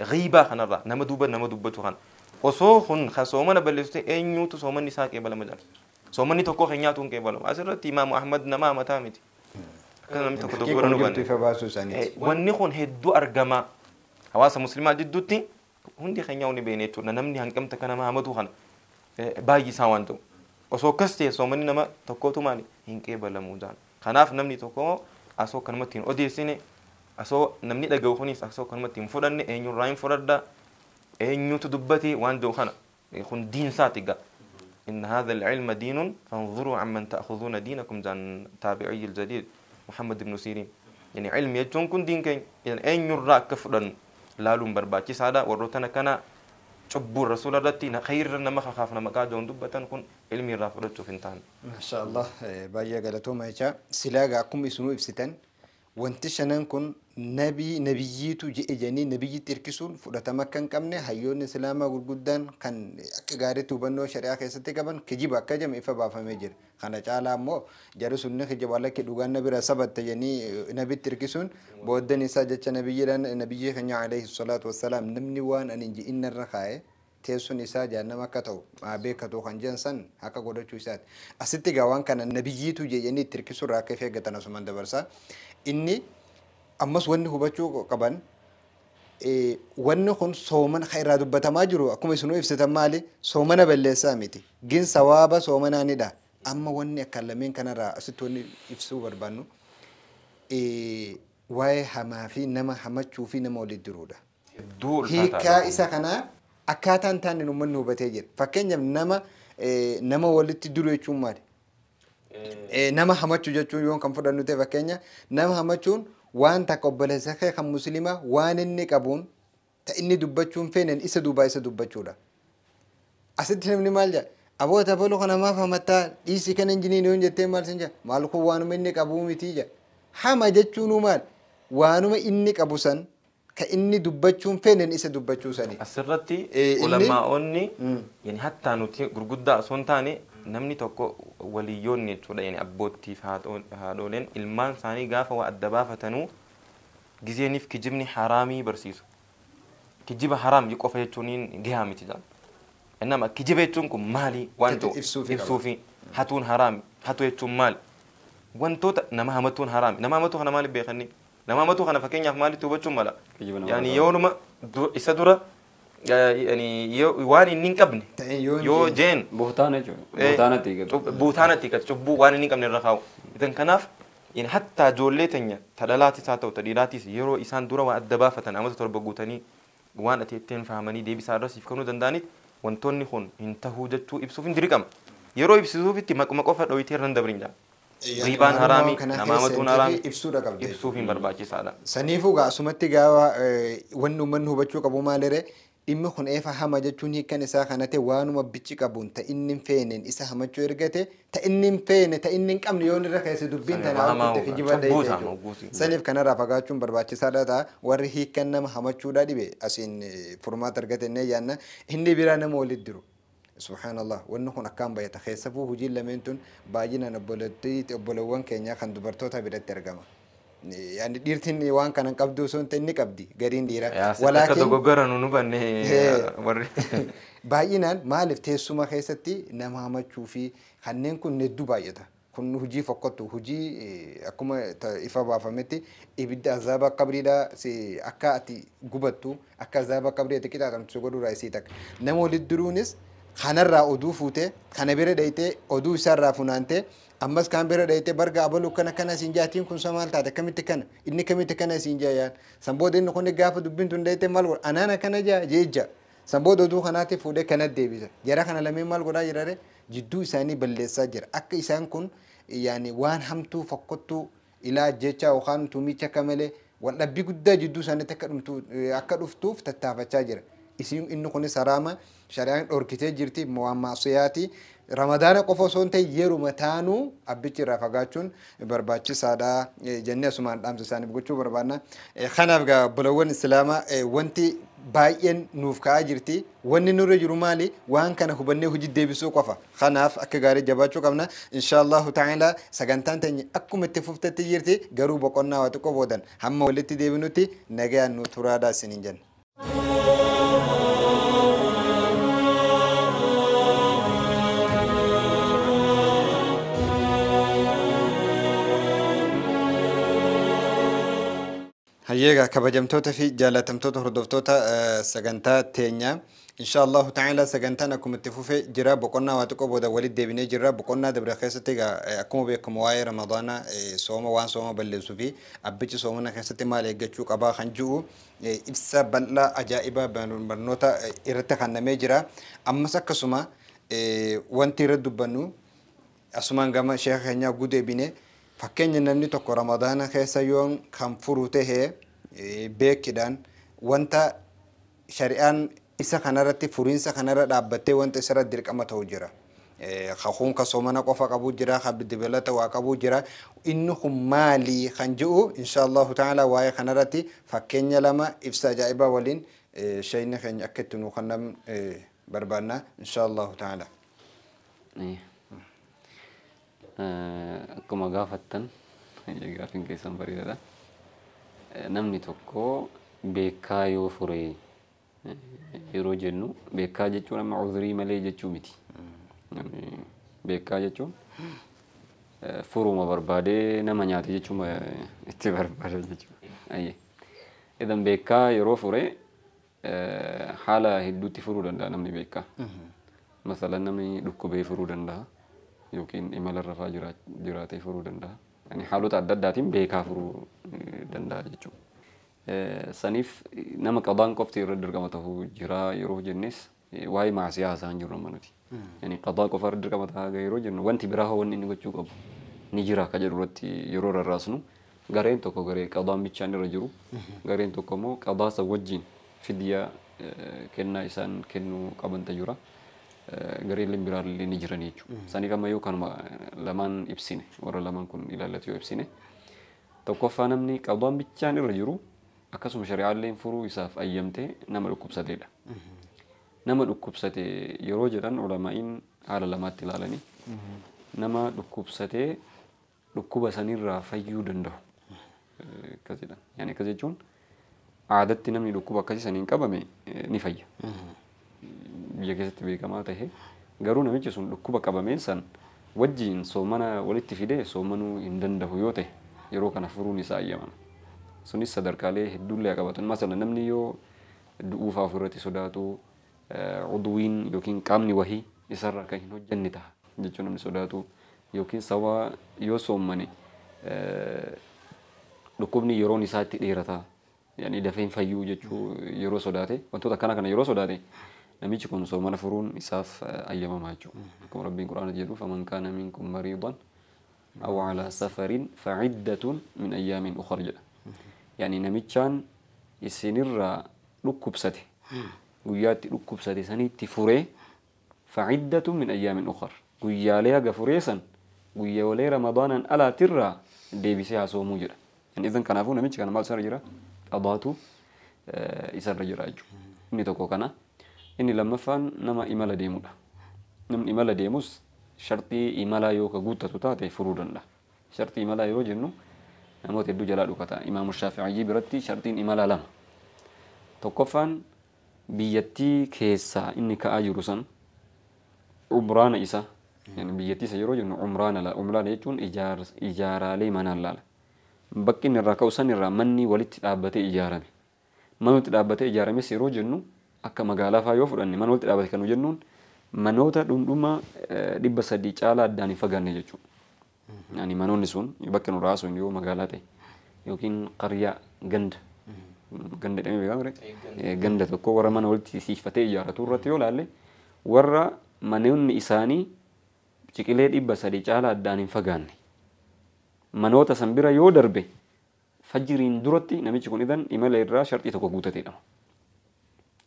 [SPEAKER 3] ghiibaa kanarraa nama duuba nama dubbatu kana osoo kun kan soomana balleessite eenyuutu soomanni isaa qeebalama jala soomanni tokko kan nyaatuun qeebalama asirratti imaam Ahmad nama amataa miti. Wanni kun hedduu argama hawaasa muslimaa jidduutti hundi kan nyaa'u ni beene jechuudha namni hanqamta kana mahamatu kana baay'isaa waan ta'u. osoo kas ta'e soomanii nama tokkotu hin qeebalamuu jaan kanaaf namni tokko asoo kanumatti hin odeessine asoo namni dhaga'u kunis asoo kanumatti hin fudhanne eenyurraa hin fudhadha eenyutu dubbate waan jiru kana kun diinsaati gaa إن هذا العلم دين فانظروا عمن تأخذون دينكم جان تابعي الجديد محمد بن سيرين يعني علم يجون كن دين كين يعني أين يرى كفرا لا برباكي سادا وروتنا كنا شبو الرسول رتينا خير نما خاف نما قاعدون دبتن كن علمي رافرتو فنتان
[SPEAKER 1] ما شاء الله بايا قالتو ما سلاغا كم يسنو إفستان wanti shanan kun nabii nabiyyiitu jedhe jedhanii nabiyyiitti hirkisuun fudhatama akka hin qabne hayyoonni islaamaa gurguddaan kan akka gaariitti hubannoo shari'aa keessatti qaban kijiba akka jedhamu ifa baafamee jira. Kana caalaa immoo jarri sunni kijiba lakki dhugaan na bira sabatta jedhanii nabitti hirkisuun booddan isaa jecha nabiyyii keenya alayhi salaatu wassalaam namni waan ani ji'inna irra kaa'ee teessoon isaa jaannama akka ta'u haa beekatu kan jedhan san akka godhachuu isaati. Asitti gaawwan kana nabiyyiitu jedhanii itti hirkisuun raakka ifee eeggatan asumaan dabarsaa. inni ammas wanni hubachuu qaban wanni kun soomana kan irraa dubbatamaa jiru akkuma isinuu ibsitan maali soomana balleessaa miti gin sawaaba soomanaanidha amma wanni akka lameen kanarraa asitti wanni ibsuu barbaannu waa'ee hamaa fi nama hamachuu fi nama walitti jiruudha. Hiikaa isa kanaa akkaataan hin uummanni hubatee jira fakkeenyaaf nama nama walitti diru jechuun maali Eh, nama hamachu jechuun yoo kan fudhannu ta'e fakkeenya nama hamachuun waan takka obboleessa kee kan musliimaa waan inni qabuun inni dubbachuun feeneen isa duubaa isa dubbachuudha. Asitti namni maal maaf dhiisii jettee maal maal waanuma inni qabu Hama jechuun maal waanuma inni qabu san kan inni dubbachuun feeneen isa dubbachuu sanii.
[SPEAKER 3] Asirratti eh, ulamaa'onni mm. hattaa nuti gurguddaa osoo hin taane namni tokko walii yoonni jechuudha yani abboottiif haadholeen ilmaan isaanii gaafa waa adda baafatanuu gizeeniif kijibni haraamii barsiisu kijiba haraam qofa jechuun gahaa miti jedhama innama kijiba jechuun kun maali waan ta'u ibsuufi hatuun haraami hatu jechuun maali wantoota nama hamatuun haraami nama hamatu kana maaliif beekanii nama hamatu kana fakkeenyaaf maalitti hubachuun mala
[SPEAKER 2] yani yoonuma
[SPEAKER 3] isa dura waan inni hin qabne yoo jeen buutaana buutaanatti hiikatu cubbuu waan inni hin qabne irra kaa'u itan kanaaf hatta ijoollee teenya tadhalaatis haa ta'u tadhiiraatiis yeroo isaan dura waan adda baafatan amata torba guutanii waan ati ittiin fahamanii deebisaa irra siif kennuu danda'anitti wantoonni kun hin tahuu jechuu ibsuuf hin dirqama yeroo ibsisuufitti maqma qofa dhoyitee irra hin dabrin jaalladha. riibaan haraami namaa matuun haraami ibsuudha qabdi ibsuuf hin barbaachisaadha.
[SPEAKER 1] Saniifuu gaa asumatti gaafa wanni uummanni hubachuu qabu maaliree dhimmi kun eefa hama jechuun hiikan isaa kanate waanuma bichi qabuun ta inni hin feenen isa hamachuu ergate ta inni hin feene ta inni hin qabne yoon irra keessa dubbiin tana hawwatte kijibalee saniif kanarraa fagaachuun barbaachisaadha ta'a warri hiikan nama hamachuudha dhibe asiin furmaata argate innee yaanna inni biraa nama walitti diru. سبحان الله ونحن أكام بيت خيسفو هجي لمنتون باجينا نبولتي تبولوان كينيا خندبرتوتا بدت ترجمه يعني ديرتني وان كان قبدو سون تني قبدي غرين ديرا ولكن تدغغر
[SPEAKER 3] نونو بني ور
[SPEAKER 1] باينان مالف تيسوما خيستي نمامچو في خنن كن ندو بايتا kun hujii fokkottu hujii akkuma ifa baafametti ibidda azaaba qabriidha akka ati gubattu akka azaaba qabrii ati qixaatamtu godhuudha isii takka nama walitti duruunis kanarraa oduu fuute kana bira dhayite oduu isaarraa funaante ammas kaan bira dhayite barga abaluu kana kana siin jaatiin kun soo maal taate kamitti kana inni kamitti kana siin jaayaan san booda inni kun gaafa dubbiin tun dhayite maal godha anaana kana jaa jeeja san booda oduu kanaatti fuudhee kana deebisa jara kana lameen maal godhaa jirare jidduu isaanii balleessaa jira akka isaan kun yaani waan hamtuu fakkottuu ilaa jecha yookaan tuumicha akka malee wal dhabbii guddaa jidduu isaaniitti akka dhuftuuf tattaafachaa jira. isiin inni kunis haraama shari'aan dhorkitee jirti maammaasuyaati. Ramadaana qofa osoo hin ta'e yeruma taanuu abbichi irraa fagaachuun barbaachisaadha jennee asumaan dhaamsa isaaniif gochuu barbaanna. Kanaaf egaa bulawwan Islaamaa wanti baay'een nuuf ka'aa jirti. Wanni nurra jiru maali? Waan kana hubannee hojii deebisuu qofa. Kanaaf akka gaarii jabaachuu qabna. Inshaallahu ta'eela sagantaan teenya akkuma itti fuftetti jirti garuu boqonnaa waa xiqqoo boodan hamma walitti deebinutti nagayaan nu turaadhaa isiniin jenna. هيجا كبجمتوتا في جالتمتوتا هردفتوتا آه، سجنتا تينيا إن شاء الله تعالى سجنتنا كم تفوفي جرا بقولنا واتكو بودا ولد دبني جرا بقولنا دبر خيستي جا أكون آه، بكم واي رمضان آه، سوم وان سوم بلسو في أبتش سومنا خيستي ما لقيتشو كبا خنجو إبسا بلا أجائبا بنوتا إرتخنا مجرا أما سكسما وانتي ردو بنو أسمان جما شيخ هنيا جودة بينه fakkeenya namni tokko ramadaana keessa yoon kan furu tahee beekidhaan wanta shari'aan isa kanarratti furiinsa kanarra dhaabbattee wanta isarra dirqama ta'u jira. خون كسومنا قفا قبو جرا خب دبلة وقبو جرا إنه مالي خنجو إن شاء الله تعالى واي خنرتي فكينيا لما إفسا جائبا ولين شيء خن أكتنو خنم بربنا إن شاء الله تعالى.
[SPEAKER 2] akkuma gaafattan gaafiin keessan bareedaadha. Namni tokko beekaa yoo furee yeroo jennu beekaa jechuun amma uzurii malee jechuu miti. Beekaa jechuun furuma barbaadee nama nyaate jechuun itti barbaada jechuudha. Idan beekaa yeroo furee haala hedduutti furuu danda'a namni beekaa. Masalan namni dhukkubee furuu danda'a. yookiin imala rafaa jiraatee furuu danda'a. Ani Haalota adda addaatiin beekaa furuu danda'a jechuudha. Saniif nama qabaan qofti irra dirqama ta'u jiraa yeroo jennees waa'ee maasiyaa haasaan jirru Ani Qabaa qofa irra dirqama ta'aa gahee yeroo jennu wanti biraa hoo inni gochuu qabu ni jira ka jedhu irratti yeroo rarraasnu gareen tokko garee qabaan bichaan irra jiru gareen tokko immoo qabaasa wajjin fidiyaa kennaa isaan kennuu qaban ta'u jira. gareen biraan illee ni jiran jechuudha. Isaanii gammayyuu kanuma lamaan ibsine warra lamaan kun ilaallatu yoo ibsine tokkoffaa namni qabdoon bichaan irra jiru akkasuma shari'aallee furuu isaaf ayyamtee nama dhukkubsateedha. Nama dhukkubsate yeroo jedhan ulamaa'iin haala lamaatti ilaalanii nama dhukkubsatee dhukkuba sanirraa fayyuu danda'u. Akkas jedhan. Yaani akkas jechuun aadatti namni dhukkuba akkasii saniin qabame ni fayya. biyya keessatti beekamaa tahe garuu namichi sun dhukkuba qabameen san wajjiin soomana walitti fidee soomanuu hin danda'u yoo ta'e yeroo kana furuun isaa ayyamama. Sunis sadarkaalee hedduullee qabatu. Masala namni yoo du'uufaa ofirratti sodaatu uduwiin yookiin qaamni wahii isarra kan hin hojjanne taha jechuun namni sodaatu yookiin sawaa yoo soomane dhukkubni yeroon isaatti itti Yaani Dafee hin fayyuu jechuu yeroo sodaate wantoota akkana kana yeroo sodaate نميتش كون سو مرفرون يساف آه، أيام ما هاتشو كون ربي القرآن جيرو فمن كان منكم مريضا أو على سفر فعدة من أيام أخرى يعني نميتشان يسنر لكوب سدي قيات لكوب سدي سني تفوري فعدة من أيام أخرى قيا ليا قفريسا قيا ولي رمضانا ألا ترى دي بي سي عصو مجرى يعني إذن كان أفو نميتش كان مال سرجرى أضاتو إسرجرى آه، أجو نتوكو كانا inni lammaffaan nama imala deemudha. Namni imala deemus shartii imalaa yoo ka guuttatu taate furuu danda'a. Shartii imalaa yoo jennu namoota hedduu jalaa dhukata. Imaamu Shaafi'ii biratti shartiin imalaa lama. Tokkoffaan biyyattii keessaa inni ka'aa jiru san umraana isa biyyattii isa yeroo jennu umraana laala. Umraana jechuun ijaaraalee manaan laala. Bakki inni irraa ka'u san irraa manni walitti dhaabbatee ijaarame. Manni walitti dhaabbatee ijaarames yeroo jennu akka magaalaa faa yoo fudhanne mana walitti dhaabate kan jennuun manoota dhundhuma dhibba sadii caalaa addaan hin fagaanne jechuudha. Ani manoonni sun bakka nurraa raasuun yoo magaalaa ta'e yookiin qaryaa ganda ganda jedhamee beekamu ganda tokko warra mana walitti siifatee ijaaratu irratti yoo ilaalle warra manoonni isaanii ciqilee dhibba sadii caalaa addaan hin fagaanne manoota san bira yoo darbe fajjiriin duratti namichi kun idan imala irraa shartii tokko guutatee dhama.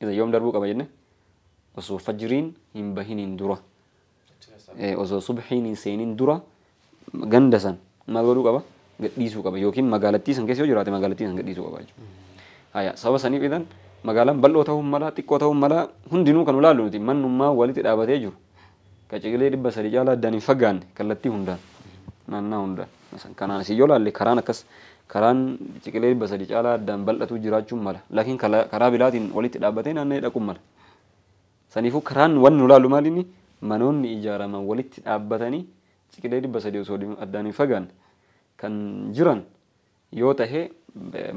[SPEAKER 2] yoom darbuu qaba jenne osoo fajriin hin bahiniin dura osoo subhiin hin seeniin dura ganda san maal godhuu qaba gadhiisuu qaba yookiin magaalattii san keessa yoo jiraate magaalattii san gadhiisuu qaba jechuudha. Sababa saniif idan magaalaan bal'oo ta'uu mala xiqqoo ta'uu mala hundinuu kan ulaallu nuti mannummaa walitti dhaabatee jiru qaciqilee dhibba sadii caalaa addaan hin fagaanne kallattii hundaan naannaa hundaan kanaan asii yoo laalle karaan akkas. karaan ciqilee dhibba basa caalaa addaan bal'atu jiraachuun mala. Laakiin karaa bilaatiin walitti dhaabbatee naanna'ee dhaquun mala. Saniifuu karaan waan nu laalu maal inni manoonni ijaaraman walitti dhaabbatanii ciqilee dhibba sadii osoo addaan hin fagaan kan jiran yoo tahe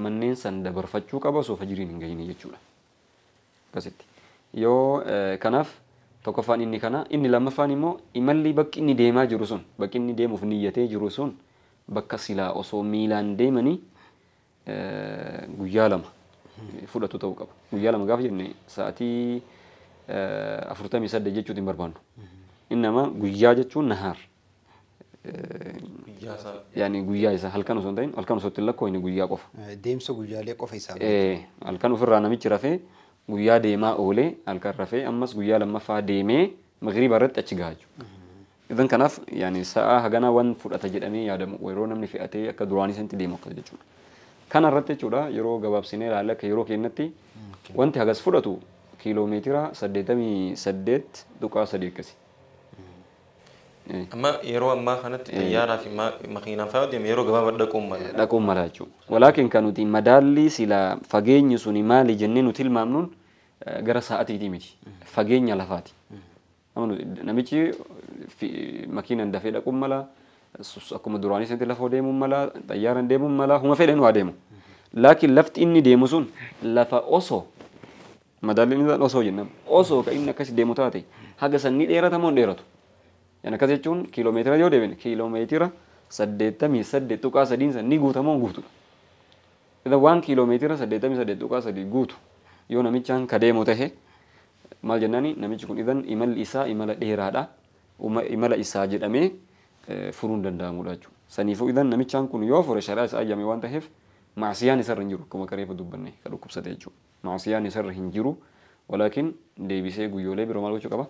[SPEAKER 2] manneen san dabarfachuu qaba osoo fajiriin hin gahiin jechuudha. Akkasitti. Yoo kanaaf tokkoffaan inni kana inni lammaffaan immoo imalli bakki inni deemaa jiru sun bakki inni deemuuf niyyatee jiru sun bakka silaa osoo miilaan deemanii guyyaa lama fudhatu ta'uu qaba. Guyyaa lama gaafa jenne sa'aatii afurtamii saddeet jechuutu hin barbaannu. Innama guyyaa jechuun nahaar. Yaani guyyaa isaa halkan osoo hin ta'in halkan osoo ittiin lakkoofne guyyaa qofa.
[SPEAKER 1] Deemsa guyyaalee qofa isaa.
[SPEAKER 2] Halkan ofirraa namichi rafee guyyaa deemaa oolee halkan rafee ammas guyyaa lammaffaa deemee magriiba irratti achi gahaa jiru. Idan kanaaf sa'a haganaa waan fudhata jedhamee yaadamu yeroo namni fe'atee akka duraanii sanatti deemu akkas jechuudha. Kana irratti jechuudha yeroo gabaabsinee ilaalla akka yeroo kennatti wanti hagas fudhatu kiiloomeetira 88.3 akkasi.
[SPEAKER 3] Amma yeroo ammaa kanatti xiyyaaraa fi makiinaa fa'aa deemu yeroo gabaabaa dhaquun mala.
[SPEAKER 2] Dhaquun mala jechuudha. Walaakin kan nuti madaalli silaa fageenyi suni maali jennee nuti hilmaamnuun gara sa'atiiti miti. Fageenya lafaati. Namichi makiinan dafee dhaquun mala akkuma duraanii sanatti lafoo deemuun mala xayyaaraan deemuun mala huma fedhan waa deemu. Laakiin lafti inni deemu sun lafa osoo madaalliin isaa osoo jennaan osoo ka inni akkasi deemu taate haga sanni dheeratamoo hin dheeratu. Yana akkas jechuun kiiloomeetira yoo deebiin kiiloomeetira saddeettamii saddeet tuqaa sadiin san ni guutamoo guutudha. Idan waan kiiloomeetira saddeettamii saddeet tuqaa sadii guutu yoo namichaan ka deemu tahe maal jennaani namichi kun idan imalli isaa imala dheeraadha. imala isaa jedhamee furuun danda'amudha jechuudha. Saniifuu idan namichaan kun yoo fure sharaa isaa ayyame waan ta'eef maasiyaan isarra hin jiru akkuma kareefa dubbanne ka dhukkubsate jechuudha. Maasiyaan isarra hin jiru walaakin deebisee guyyoolee biroo maal gochuu qaba?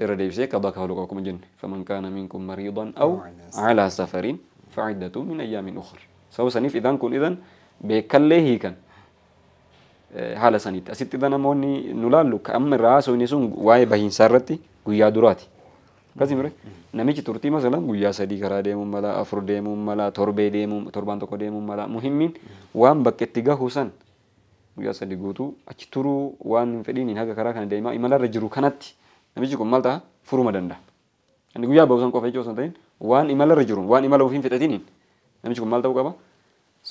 [SPEAKER 2] Irra deebisee qabaa kaaluu qaba akkuma jenne. Faman kaana minkum mariidan aw calaa safariin faciddatu min ayyaamin ukhra. Sababa saniif idan kun idan beekallee hiikan haala saniitti. Asitti idan namoonni nu laallu ka amma irraa haasofne sun waa'ee bahiinsaa irratti guyyaa duraati. Akkasii mire namichi turtii masalan guyyaa sadii karaa deemuun mala, afur deemuun mala, torbee deemuun, torbaan tokko deemuun mala. Muhimmiin waan bakka itti gahu san guyyaa sadii guutuu achi turuu waan hin fedhiin haga karaa kana deemaa imalarra jiru kanatti namichi kun maal ta'a furuma danda'a. Inni guyyaa bahu san qofa ijoo san ta'in waan imalarra jiru waan imala ofiin fedhatiniin namichi kun maal ta'uu qaba?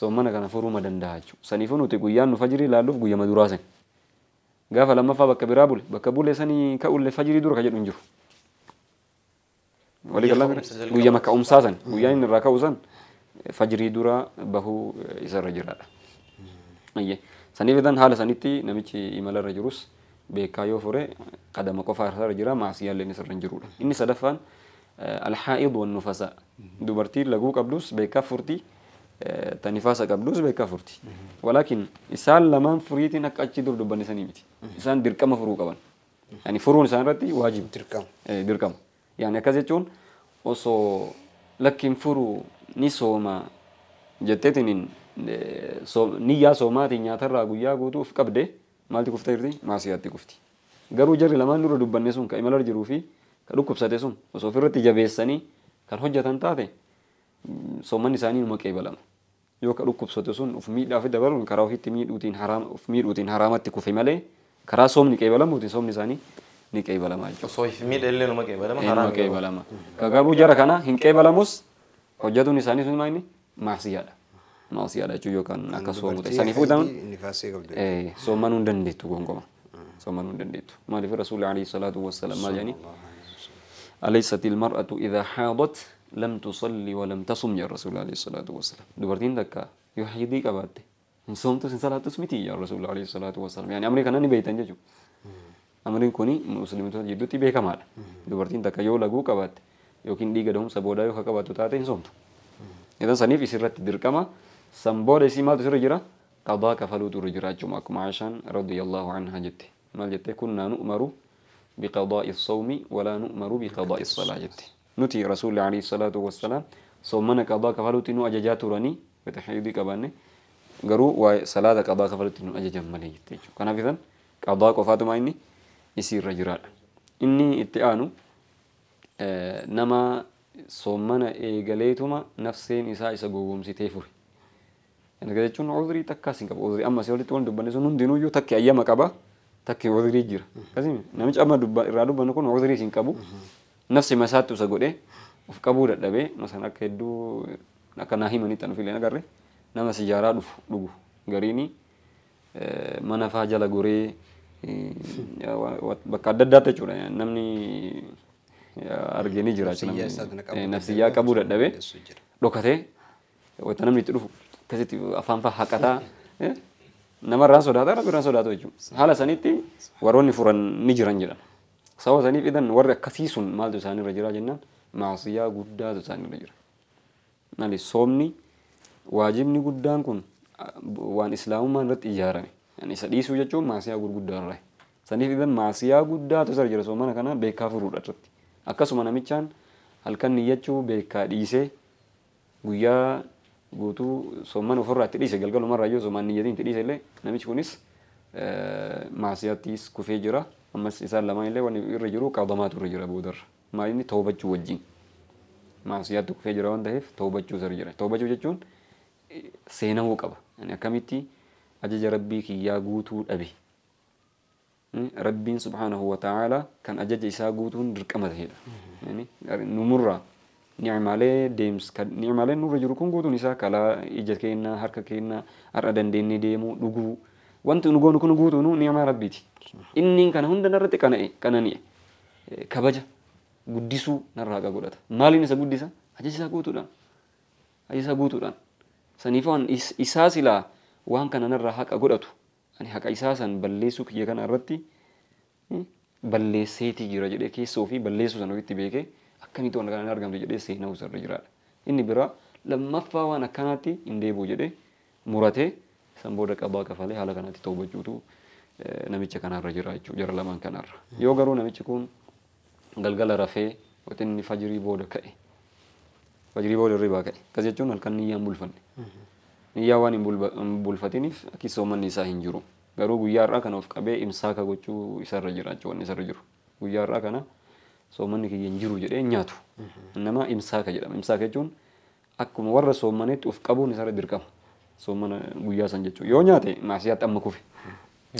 [SPEAKER 2] Soommana kana furuma danda'a jechuudha. Saniifuu nuti guyyaan nu fajirii ilaalluuf guyya maduraa sani. Gaafa lammaffaa bakka biraa bule bakka bulee sanii ka'ullee fajirii dura ka jedhu hin jiru. walii galaa guyya makka'umsaa san guyyaa inni irraa ka'u san fajrii dura bahuu isarra jiraadha. Saniif idan haala sanitti namichi imalarra jirus beekaa yoo fure qadama qofaa irra jira maasiyaalleen isarra hin jirudha. Inni sadaffaan alhaa'id wan nufasaa dubartii laguu qabdus beekaa furtii ta nifaasa qabdus beekaa furti. Walaakin isaan lamaan furiitiin akka achi dur dubbannisanii miti. Isaan dirqama furuu qaban. Yani furuun isaan irratti waajiba. Dirqama. Dirqama. Yaani akkas jechuun osoo lakkiin furu ni sooma jetteetiin niyyaa soomaatiin nyaatarraa guyyaa guutuuf qabde maalti kuftee jirti? Maasiyaatti kufti. Garuu jarri lamaan dura dubbanne sun kan imala jiruu fi kan dhukkubsate sun osoo ofirratti jabeessanii kan hojjetan taate soomanni isaanii numa qeebalama. Yoo kan dhukkubsate sun of miidhaa fi dabaluun karaa ofiitti miidhuutiin haraamatti kufe malee karaa soomni qeebalamuutiin soomni isaanii ni qeebalama jechuudha. Osoo miidha nama qeebalama haram Eenyuma qeebalama. Kagaabuu jara kana hin qeebalamus hojjetuun isaanii sun maayini maasiyaadha. Maasiyaadha jechuun yookaan akka soomu ta'e saniifuu ta'an soomanuu hin dandeettu gongomaa. Soomanuu hin dandeettu. Maaliif rasuulli alayhi salaatu wassalaam maal jedhanii? أليست المرأة إذا حاضت لم تصلي ولم تصم يا رسول الله عليه الصلاة والسلام دبرتين دكا يحيي ديك أبادي إن صمت إن صلاة تسمتي يا رسول الله عليه الصلاة والسلام يعني أمريكا أنا بيتن جيجو amriin kun musliimtota jidduutti beekamaadha. Dubartiin takka yoo laguu qabaatte yookiin dhiiga dahumsa boodaa yoo qabaattu taate hin soomtu. Idan saniif isirratti dirqama san booda isii maaltu sirri jira? Qadaa kafaluutu irra jira jechuudha akkuma Aishaan radiyallahu anha jette. Maal jette kunnaa nu'maru biqadaa isawmi walaa nu'maru biqadaa isalaa jette. Nuti rasuulli alayhi salaatu wassalaam soomana qadaa kafaluutti nu ajajaa turanii wata xayyidii qabaanne garuu waa'ee salaata qadaa kafaluutti nu ajajan malee jette jechuudha. Kanaaf isan qadaa qofaatu maa inni? isiirra jiraadha. Inni itti aanu nama soommana eegaleetuma nafseen isaa isa gowwoomsitee fure. Kana jechuun uzurii takkaas hin qabu. Uzurii amma asii olitti waan dubbanne sun hundinuuyyuu takki ayyama qaba. Takki uzurii jira. Namichi amma irraa dubbanne kun uzurii hin qabu. Nafsi masaatti isa godhee of qabuu dadhabee masan akka hedduu akka naa himanitti anu filee nagarre nama sijaaraa dhufu dhugu gariini mana faa jala goree bakka adda addaata jechuudha. Namni argeenii jiraachuu namni nafsiyyaa qabuu dadhabee dhokatee wanta namni itti dhufu akkasitti afaan fa'a haqataa namarraan sodaata irra biraan sodaata jechuudha. Haala sanitti warroonni furan ni jiran jedhama. Saba saniif idan warri akkasii sun maaltu isaanirra jira jennaan maasiyyaa guddaatu isaanirra jira. Nali soomni waajibni guddaan kun waan islaamummaan irratti ijaarame. Yani sadii suu jechuun maasiyaa gurguddaa irraa. Saniif ibeen maasiyaa guddaatu sar jira mana kana beekaa furuudha irratti. Akkasuma namichaan halkan niyyachuu beekaa dhiisee guyyaa guutuu somman ofirraa itti dhiise galgalumarraa yoo somaan niyyatiin itti dhiise illee namichi kunis eh, maasiyaattis kufee jira. Ammas isaan lamaan illee wanni irra jiru qaadamaatu irra jira boodarra. Maalinni toobachuu wajjin. Maasiyaatti kufee jira waan ta'eef toobachuu sar jira. Toobachuu jechuun eh, seenawuu qaba. Akkamitti ajaja rabbii kiyyaa guutuu dhabe rabbiin subhaanahu wa ta'aalaa kan ajaja isaa guutuun dirqama ta'edha numurraa nicmaalee deems nicmaalee nurra jiru kun guutuun isaa kalaa ija keenyaa harka keenyaa har'a dandeenyee deemuu dhuguu wanti nu goonu kun guutuun nicmaa rabbiiti inni kana hunda narratti qanani'e kabaja guddisuu narraa godhata maaliin isa guddisa ajaja isaa guutuudhaan ajaja isaa guutuudhaan saniif waan isaa silaa waan kananirraa haqa godhatu ani haqa isaa san balleessu kiyya kana irratti balleesseeti jira jedhee keessoo fi balleessu sana ofitti beekee akkamitti waan kana argamtu jedhee seenaa isarra jiraadha. Inni biraa lammaffaa waan akkanaatti hin deebi'u jedhee muratee san booda qabaa kafalee haala kanaatti bachuutu namicha kanarra jira jechuudha jara lamaan kanarra. Yoo garuu namichi kun galgala rafee inni fajirii booda ka'e fajirii booda ribaa ka'e. Kas jechuun halkan niyyaan bulfanne. niyyaa waan hin bulfatiniif kisoomanni isaa hin jiru. Garuu guyyaa har'aa kana of qabee imsaaka gochuu isarra jiraacha wanni isarra jiru. Guyyaa har'aa kana soomanni kiyya hin jiru jedhee nyaatu. Nama imsaaka jedhama. Imsaaka jechuun akkuma warra soomanitti of qabuun isarra dirqama. Soomana guyyaa san jechuudha. Yoo nyaate maasiyaatti amma kufi.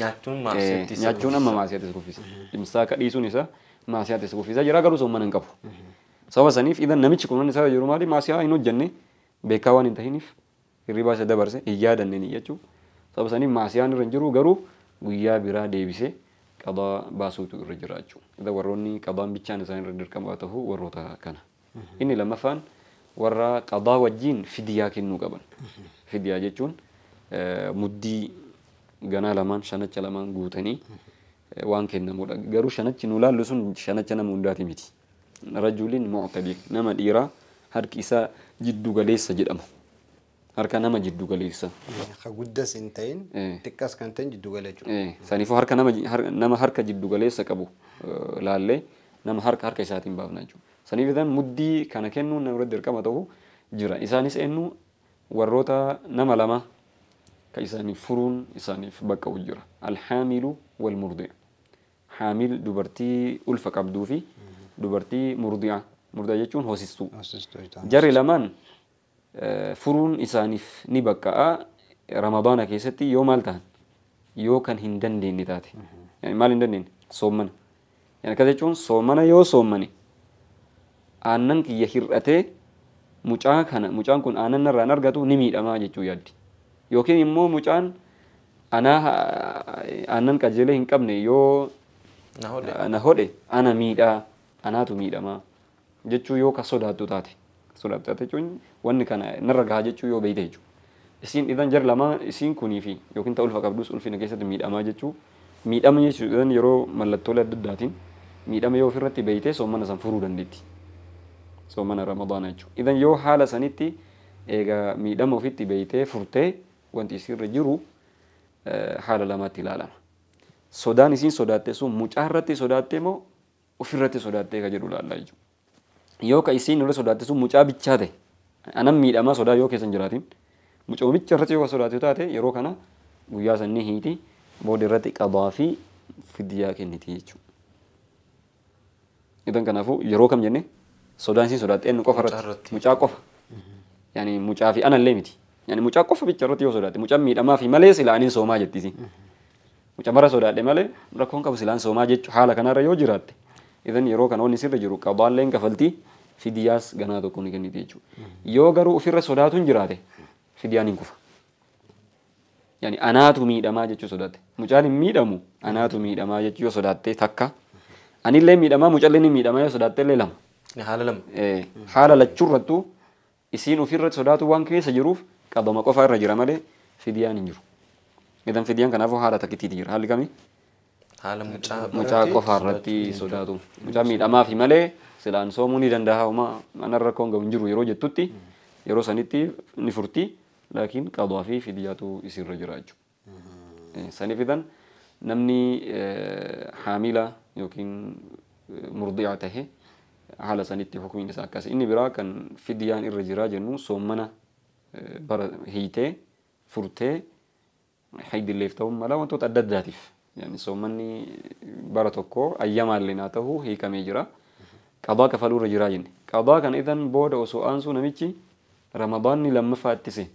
[SPEAKER 3] Nyaachuun maasiyaatti isa Nyaachuun
[SPEAKER 2] amma maasiyaatti isa kuffisa. Imsaaka dhiisuun isaa maasiyaatti isa kuffisa. Jira garuu soomana hin qabu. Sababa saniif idan namichi kun isarra jiru maali maasiyaa hin hojjenne beekaa waan hin tahiniif hirribaa isa dabarse hin yaadanneen jechuudha. Saba saniif maasiyaan irra hin jiru garuu guyyaa biraa deebise qabaa baasuutu irra jira jechuudha. Warroonni qabaan bichaan isaan irra dirqamaa ta'u warroota kana. Inni lammaffaan warra qabaa wajjiin fidiyaa kennuu qaban. Fidiyaa jechuun muddii ganaa lamaan shanacha lamaan guutanii waan kennamudha. Garuu shanachi nu laallu sun shanacha nama hundaati miti. Rajuliin mu'tadii nama dhiiraa harki isaa jiddu galeessa jedhamu harka nama jiddu galeessa.
[SPEAKER 1] Ka guddas hin ta'in xiqqas kan ta'in jiddu galee jiru.
[SPEAKER 2] Saniifuu harka nama harka jiddu galeessa qabu laallee nama harka harka isaatiin baafnaa jechuudha. Saniif idan muddii kana kennuun nama irratti dirqama ta'u jira. Isaanis eenyu warroota nama lama kan isaaniif furuun isaaniif bakka jira. Alhaamilu wal murdi'a. Haamil dubartii ulfa qabduu fi dubartii murdi'a. Murdi'a jechuun hoosistuu. Jarri lamaan furuun isaaniif ni baqqa'a ramadaana keessatti yoo maal ta'an yoo kan hin dandeenye taate maal hin dandeenye soommana akkas jechuun soomana yoo soommane aannan kiyya hir'atee mucaa kana mucaan kun aannan irraan argatu ni miidhamaa jechuu yaaddi yookiin immoo mucaan anaa aannan qajeelee hin qabne yoo na hodhe ana miidhaa anaatu miidhamaa jechuu yoo ka sodaattu taate itti labxate jechuun wanni kana narra gahaa jechuu yoo beeyte jechuudha. Isiin dhiiran jar lamaa isiin kunii fi yookiin ta'ulfa qabdus mid keessatti miidhamaa jechuu miidhama jechuudhaan yeroo mallattoolee adda addaatiin miidhama yoo ofirratti beeyte soomana san furuu dandeetti. Soomana Ramadaana jechuudha. Idan yoo haala sanitti eegaa miidhama ofitti beeytee furtee wanti isiirra jiru haala lamaatti ilaalama. Sodaan isiin sodaatte sun mucaa irratti sodaatte moo ofirratti sodaattee ka jedhu ilaalla jechuudha. yoo ka isiin sodaatte sun mucaa bichaa ta'e anan miidhamaa sodaa yoo keessan jiraatiin mucoomicha irratti yoo sodaatu taate yeroo kana guyyaa sannii hiiti booda irratti qabaa fi fidiyaa kenniti jechuudha. Idan kanaafuu yeroo kam jenne sodaan isin sodaatte eenyu qofa irratti mucaa qofa yaani mucaa fi anallee miti yaani mucaa qofa bicha irratti yoo sodaatte mucaan miidhamaa fi malee silaaniin soomaa jettisi. Mucaa mara sodaadhe malee rakkoon qabu silaan soomaa jechuu haala kanarra yoo jiraatte idan yeroo kana onni sirri jiru qabaalleen kafaltii. fidiyaas ganaa tokko ni kenniti jechuudha. Yoo garuu ofirra sodaatuun jiraate fidiyaan hin kufa. Yani anaatu miidhamaa jechuu sodaatte. Mucaan hin miidhamu anaatu miidhamaa jechuu yoo sodaatte takka. Anillee miidhamaa mucalleen hin miidhamaa yoo sodaatte illee lama. Haala lama. Haala lachurrattu isiin ofirra sodaatu waan keessa jiruuf qabama qofa irra jira malee fidiyaan hin jiru. Idan fidiyaan kanaafuu haala takkittiiti jira. Haalli kamii? Haala mucaa qofa irratti sodaatu. Mucaa miidhamaa fi malee. silaan soomuu ni danda'a homaa manarra koon gahu hin jiru yeroo jettutti yeroo sanitti ni furti laakiin qadwaa fi fidyaatu isirra jira jechuudha. Sani fidan namni haamila yookiin murdi'a tahe haala sanitti hukumiin isaa akkas inni biraa kan fidyaan irra jiraa jennu soommana bara hiitee furtee haydiilleef ta'uu mala wantoota adda addaatiif. Soommanni bara tokko ayyamaallee naa ta'uu hiikamee jira. qadoo kafaluurra jiraa jenne qadoo kan idan booda osoo aansuu namichi ramadaanni lammaffaa ittise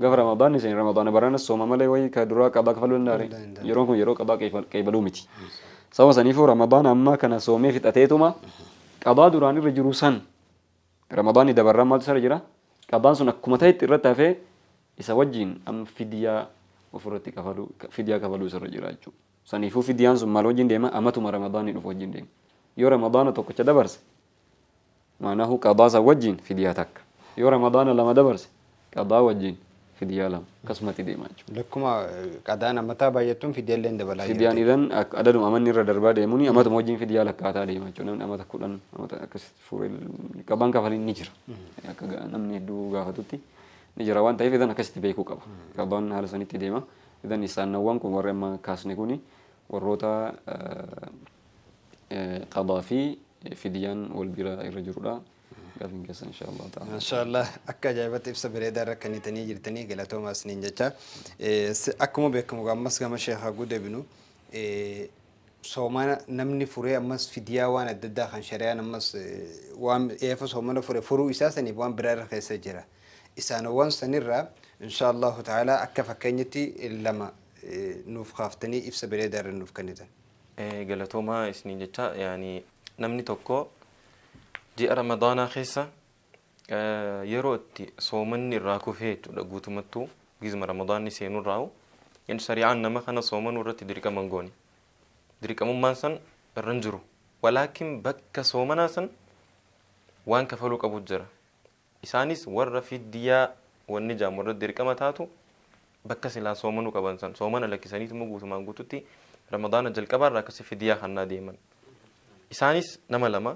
[SPEAKER 2] gafa ramadaanni isin ramadaana barana sooma malee wayii ka duraa qadoo kafaluu danda'an yeroon kun yeroo qadoo qeebaluu miti sababa saniifuu ramadaan ammaa kana soomee fixateetuma qadoo duraan irra jiru san ramadaanni dabarraa maaltu sarra jira qadaan sun akkuma ta'etti irratti hafee isa wajjin amma fidiyaa ofirratti kafaluu fidiyaa kafaluu isarra jira jechuudha saniifuu fidiyaan sun maal wajjin deema amatuma ramadaanni dhufu wajjin deema. yoo ramadaana tokkocha dabarse maanaahu qadaasa wajjiin fidiyaa takka yoo ramadaana lama dabarse qadaa wajjiin fidiyaa lama akkasumatti deemaa
[SPEAKER 1] jechuudha. Lakkuma qadaan ammataa baay'attuun fidiyaallee dabalaa jirti. Fidiyaan
[SPEAKER 2] idan adaduma amanni irra darbaa deemuun amata wajjiin fidiyaa lakkaataa deemaa jechuudha. Namni amata kudhan amata akkasitti fuuree qabaan kafaliin ni jira. Akka namni hedduu gaafatutti ni jira waan ta'eef idan akkasitti beekuu qaba. Qabaan haala sanitti deema. Idan isaanawwan kun warri amma kaasne kuni warroota قضى في فديان والبراء الرجل قافين كيس ان شاء الله تعالى ان شاء
[SPEAKER 1] الله اكا جايبت ابس بريدا ركني تني جرتني قال توماس نينجتا اكمو بكم غمس غما شيخا غود ابنو سومانا نمني فوري امس فديا وانا ددا خان شريا نمس وام ايف سومانا فوري فرو اساسني وان برار خيس جرا اسان وان سنرا ان شاء الله تعالى اكفكنتي لما نوف خافتني ابس بريدا رنوف كنيتن
[SPEAKER 3] galatoomaa isinii jecha yani namni tokko ji'a ramadaanaa keessa yeroo itti soomanni irraa kufeetu guutumattuu gizma ramadaanni seenuu raa'u in shari'aan nama kana soomanuu irratti dirqaman goone dirqamummaan san irran jiru walaakin bakka soomanaa san waan kafaluu qabu jira isaanis warra fiddiyaa wanni jaamu irratti dirqama taatu bakka silaa soomanuu qaban san soomana lakkisaniitummoo guutumaan guututti Ramadana jalqabaarraa akkasii fidiyaa hannaa deeman isaanis nama lama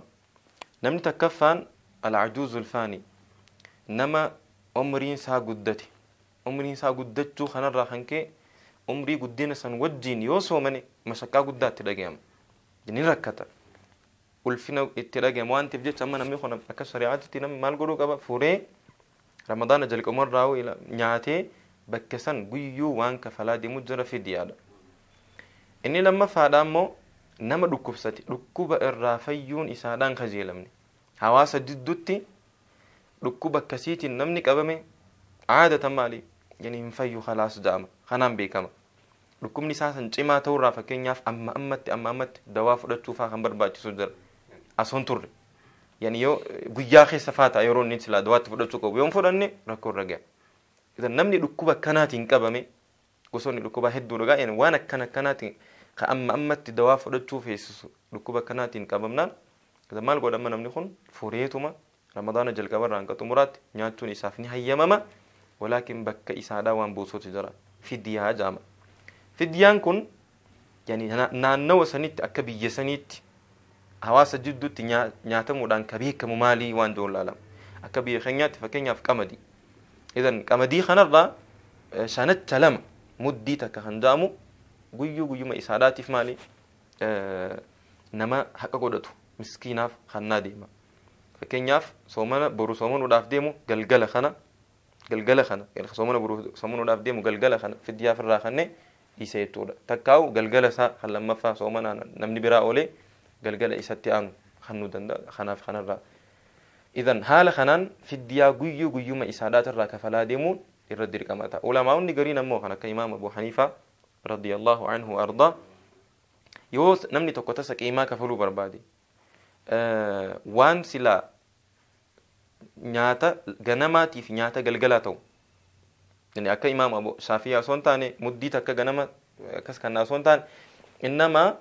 [SPEAKER 3] namni takkaffaan alcajuuzul faanii nama umriin isaa guddate umriin isaa guddachuu kanarraa hankee umrii guddina san wajjiin yoo soomane mashaqaa guddaa itti dhagayama ni rakkata ulfina itti dhagayama waan ta'eef jecha amma namni kun akka shari'aatitti namni maal godhuu qaba furee ramadaana jalqabarraa nyaatee bakka san guyyuu waan kafalaa deemu jira fidiyaadha inni lammaffaadha immoo nama dhukkubsate dhukkuba irraa fayyuun isaadhaan kajeelamne hawaasa diddutti dhukkuba akkasiitiin namni qabame caadatan maali yani hin fayyu khalaas jaama kanaan beekama dhukkubni isaa san cimaa ta'urraa fakkeenyaaf amma ammatti amma ammatti dawaa fudhachuufaa kan barbaachisu jira asoon turre yani yoo guyyaa keessa faata yeroo inni silaa dawaatti fudhachuu qabu yoon fudhanne rakkoo irra ga'a namni dhukkuba kanaatiin qabame gosoonni dhukkuba hedduu dhaga'een waan akkana kanaatiin ka amma ammatti dawaa fudhachuu feesisu dhukkuba kanaatiin qabamnaan maal godhama namni kun fureetuma ramadaana jalqabarraan ka xumuraatti nyaachuun isaaf ni hayyamama walaakin bakka isaadhaa waan buusuutu jira fidyaa jaama fidyaan kun naannawa sanitti akka biyya saniitti hawaasa jidduutti nyaatamuudhaan ka beekamu maalii waan joollaalama akka biyya keenyaatti fakkeenyaaf qamadii idan qamadii kanarraa shanachaa lama muddii takka kan daamu guyyuu guyyuma isaadhaatiif maali nama haqa godhatu miskiinaaf hannaa deema fakkeenyaaf soomana boru soomanuudhaaf deemu galgala kana galgala kana soomana boru soomanuudhaaf deemu galgala kana fiddiyaaf irraa kanne dhiise jechuudha takkaawu galgala isaa kan lammaffaa soomana namni biraa oolee galgala isatti aanu kannuu danda'a kanaaf kanarraa idan haala kanaan fiddiyaa guyyuu guyyuma isaadhaatirraa kafalaa deemuun للرد كما أتى علماء نقري نمو خنا كإمام أبو حنيفة رضي الله عنه وأرضاه يو نمني تكوتسا كإما كفلو بربادي أه وان سلا nyaata ganamaatiif nyaata galgalaa ta'u yani akka imaam abu shaafiyyaa osoo hin taane muddiit akka ganama akkas kannaa osoo hin taane innamaa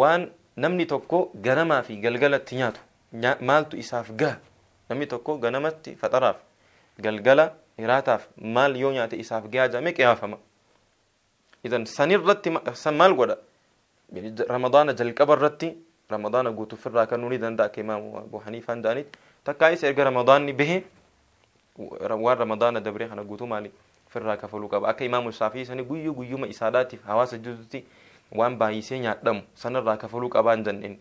[SPEAKER 3] waan namni tokko ganamaa fi galgalatti nyaatu maaltu isaaf gaha namni tokko ganamatti faxaraaf galgala hiraataaf maal yoo nyaate isaaf gahaa jaamee qiyaafama idan sanirratti san maal godha ramadaana jalqaba irratti ramadaana guutuufirraa kan nuni danda'a akka imaamu abu haniifaan jedhanitti takkaa isa erga ramadaanni bahe waan ramadaana dabree kana guutuu maali ofirraa kafaluu qaba akka imaamu shaafii sani guyyuu guyyuma isaadhaatiif hawaasa jirtutti waan baay'isee nyaadhamu sanarraa kafaluu qabaan janneen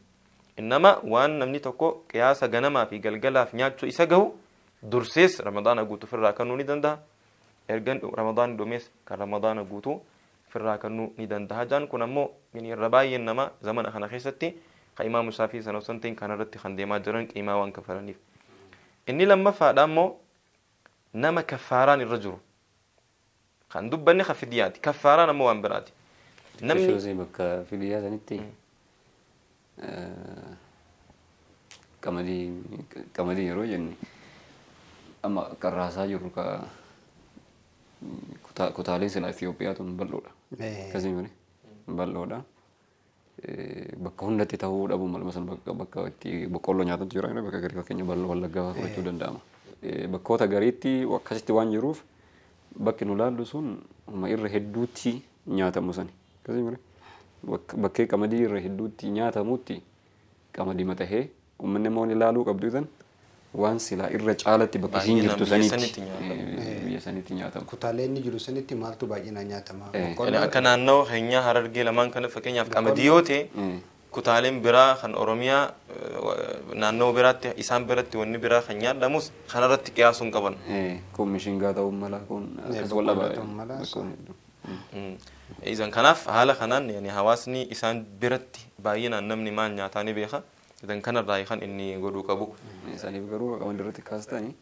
[SPEAKER 3] innama waan namni tokko qiyaasa ganamaa fi galgalaaf nyaachuu isa gahu dursees ramadaana guutuu ofirraa kennuu ni danda'a ergan ramadaan dhumees kan ramadaana guutuu ofirraa kennuu ni danda'a jaan kun ammoo irra baay'een nama zamana kana keessatti kan imaam isaa fi sana osoo kan irratti kan deemaa jiran qiimaa waan kafalaniif inni lammaffaadha ammoo nama kaffaaraan irra jiru kan dubbanni kan fidiyaati kaffaaraan ammoo waan biraati. Namni
[SPEAKER 2] bakka fidiyaa sanitti qamadii yeroo jenne. amma qarraasaa jirru ka kutaalee silaa Itoophiyaatu hin bal'oodha. Akkasumas hin bal'oodha. Bakka hundatti ta'uu dhabu maluma sana bakka itti boqqolloo nyaatan jiran bakka garii fakkeenya bal'oo wallaggaa fudhachuu danda'ama. Bakkoota gariitti akkasitti waan jiruuf bakki nu laallu sun irra hedduutti nyaatamu sani. Akkasumas bakkee qamadii irra hedduutti nyaatamutti qamadii maxahee uummanni immoo ni laaluu qabdu san waan silaa irra caalatti bakka isiin jirtu sanitti biyya sanitti nyaatama. Kutaalee inni jiru
[SPEAKER 1] sanitti maaltu baay'inaan nyaatama? Akka
[SPEAKER 3] naannoo keenyaa Harargee lamaan kana fakkeenyaaf qamadiyoo ta'e kutaaleen biraa kan Oromiyaa naannoo biraatti isaan biratti wanni biraa kan nyaadhamus kanarratti qiyaasuun qaban.
[SPEAKER 2] Kun mishingaa ta'uu mala kun akkas wal dhabaa.
[SPEAKER 3] Kanaaf haala kanaan hawaasni isaan biratti baay'inaan namni maal nyaataa ni beeka. إذا كان الرأي خان إني قدو كابو سالي بقرو كمان درت كاستاني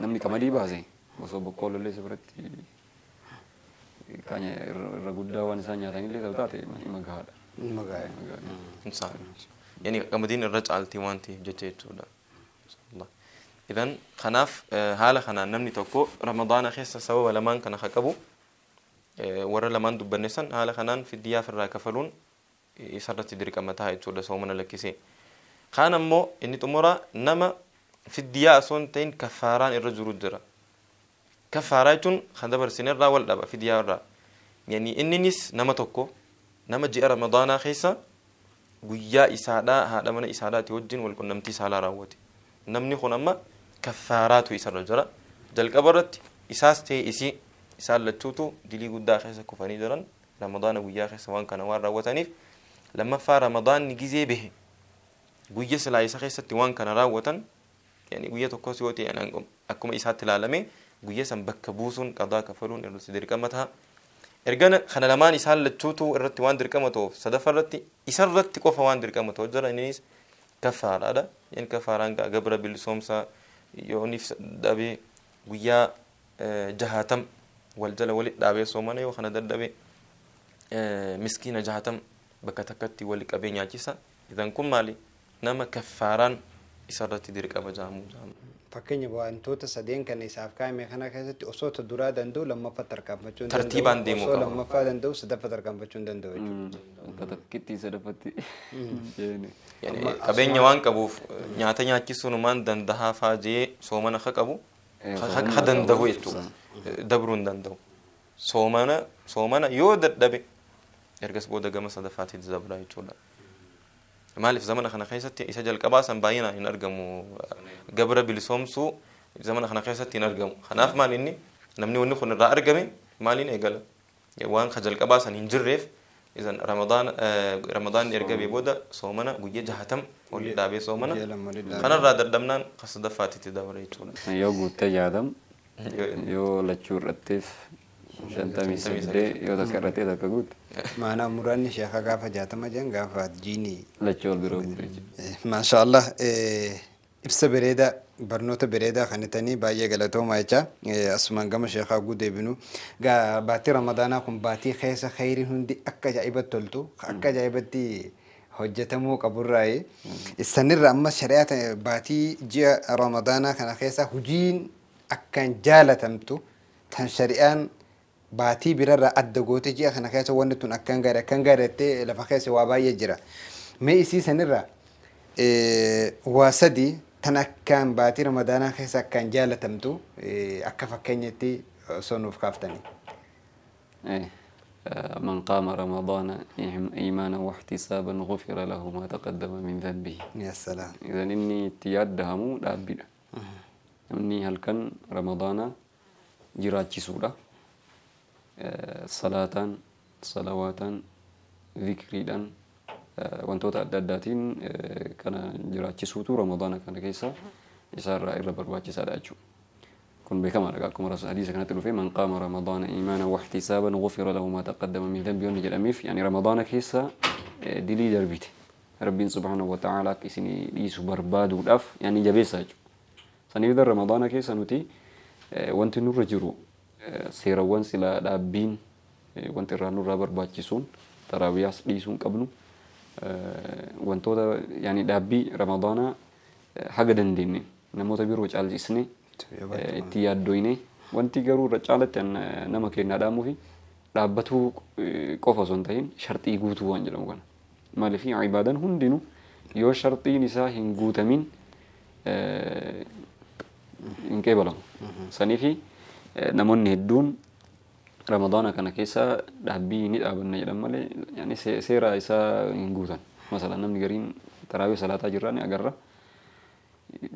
[SPEAKER 3] نمني كمان ديبا زي وصو بقول اللي
[SPEAKER 2] سبرت كان الرجودا وانسان يعتني اللي تبتاتي
[SPEAKER 3] مجهاد مجهاد إنسان يعني كمدين الرجع التي وانتي جتيت ولا الله إذا خناف هالا خنا نمني توكو رمضان خيسة سوا لمان كان خكبو ورا لمان دبنسن هالا خنان في الدياف الراكفلون isarratti dirqama taa'e jechuudha soomana lakkisee kaan ammoo inni xumura nama fiddiyaa osoo hin ta'in kafaaraan irra jiru jira kafaaraa jechuun kan dabarsine irraa wal dhaba fiddiyaa irraa yani inninis nama tokko nama ji'a ramadaanaa keessa guyyaa isaadhaa haadha mana isaadhaati wajjin wal qunnamtii saalaa raawwate namni kun amma kafaaraatu isarra jira jalqaba irratti isaas ta'e isii isaan lachuutu dilii guddaa keessa kufanii jiran ramadaana guyyaa keessa waan kana waan raawwataniif لما فا رمضان نجيزي به قوية سلا يسخي ستي وان كان راوتن يعني قوية تقوسي وتي أنا يعني أكما إسهات العالمي قوية سنبك بوسون قضاء كفرون إرلو سدركمتها إرجعنا خنا لمان إسهال لتوتو إرتي وان دركمتو صدفة رتي إسهال رتي قوفا وان كمتو جرى إنيس كفارة دا يعني كفارة قبر بالسومسا يونيف دابي قوية آه، جهاتم والجل ولي دابي سومنا يوخنا دابي آه، مسكينة جهاتم bakka takkatti wali qabee nyaachisa idan kun maali nama kaffaaraan isarratti dirqama jaamu
[SPEAKER 1] fakkeenya wantoota sadeen kana isaaf kaa'ame kana keessatti osoo ta duraa danda'u lammaffaa tarkaanfachuu tartiibaan deemu osoo lammaffaa danda'u sadaffaa tarkaanfachuu hin danda'u jechuudha.
[SPEAKER 2] Takkittii sadaffatti. Qabeenya waan qabuuf nyaata
[SPEAKER 3] nyaachisuunumaan dandahaa fa'aa jee soomana ha qabu ha danda'u jechuudha dabruu hin danda'u soomana yoo dadhabe ergas booda gama sadaffaatiitti dabalaa jechuudha. Maaliif zamana kana keessatti isa jalqabaasan baay'inaan hin argamu gabra bilisoomsuu zamana kana keessatti hin argamu. Kanaaf maal inni namni wanni kun irraa argame maaliin eegala waan ka jalqabaasan hin jirreef إذن رمضان رمضان إرجع بيبودا صومنا ويجي جهتم ولي دابي صومنا خنا را دردمنا قصد فاتي تداوري تونا
[SPEAKER 2] يو قلت يادم يو لتشور أتيف shantamii saddeet yoo takka irratti takka guutte.
[SPEAKER 1] Maanaam muraanni sheekha gaafa jaatama jan gaafa jiini. Lachuu ol biroo Maashaallah ibsa bareedaa barnoota bareedaa kanatanii baay'ee galatoomaa jecha asumaan gama sheekaa guu deebinu. Baatii Ramadaanaa kun baatii keessa khayrii hundi akka ajaa'ibatti toltu akka ajaa'ibatti hojjetamuu qaburraa'e. Sanirra ammas shari'aa baatii ji'a Ramadaanaa kana keessa hojiin akkaan jaalatamtu tan shari'aan باتي بيرر أدى قوتي جي أخنا خيسا وانتون أكان غير أكان غير تي لفخيسا وابا يجرا مي إسي سنرا إيه واسدي تن أكان باتي رمضانا خيسا كان جالة تمتو إيه أكا فكيني تي سونو فكافتاني
[SPEAKER 2] إيه من قام رمضان إيمانا واحتسابا غفر له ما تقدم من ذنبه يا سلام إذا إني تيادة همو لابدا إني هل كان رمضان جراتي سورة آه، صلاة صلوات ذكريا wantoota adda addaatiin kana jiraachisuutu ramadaana kana keessa isaarraa irra barbaachisaadha jechuudha. كن بكما لك رسول حديث كانت في من قام رمضان إيمانا واحتسابا غفر له ما تقدم من ذنبه ونجى الأميف يعني رمضان كيسا آه، دلي دربيت ربي سبحانه وتعالى كيسني ليسو برباد والأف يعني جبيسا سنبدأ رمضان كيسا نتي آه، وانت نور جرو seerawwan silaa dhaabbiin wanti irraa nurraa barbaachisuun taraabiyaas dhiisuun qabnu wantoota yaani dhaabbii ramadaanaa haga dandeenye namoota biroo caalchisne itti yaaddooyne wanti garuu irra caalatti nama kennaa dhaamu fi dhaabbatuu qofa osoo hin ta'in sharxii guutuu waan jedhamu kana. Maaliif ibaadan hundinuu yoo sharxiin isaa hin guutamin hin qeebalamu. Saniifi Eh, namoonni hedduun ramadaana kana keessa dhaabbii ni dhaabanna jedhan malee yani seera isaa hin guutan masalan namni gariin taraawee salaataa jirraan agarra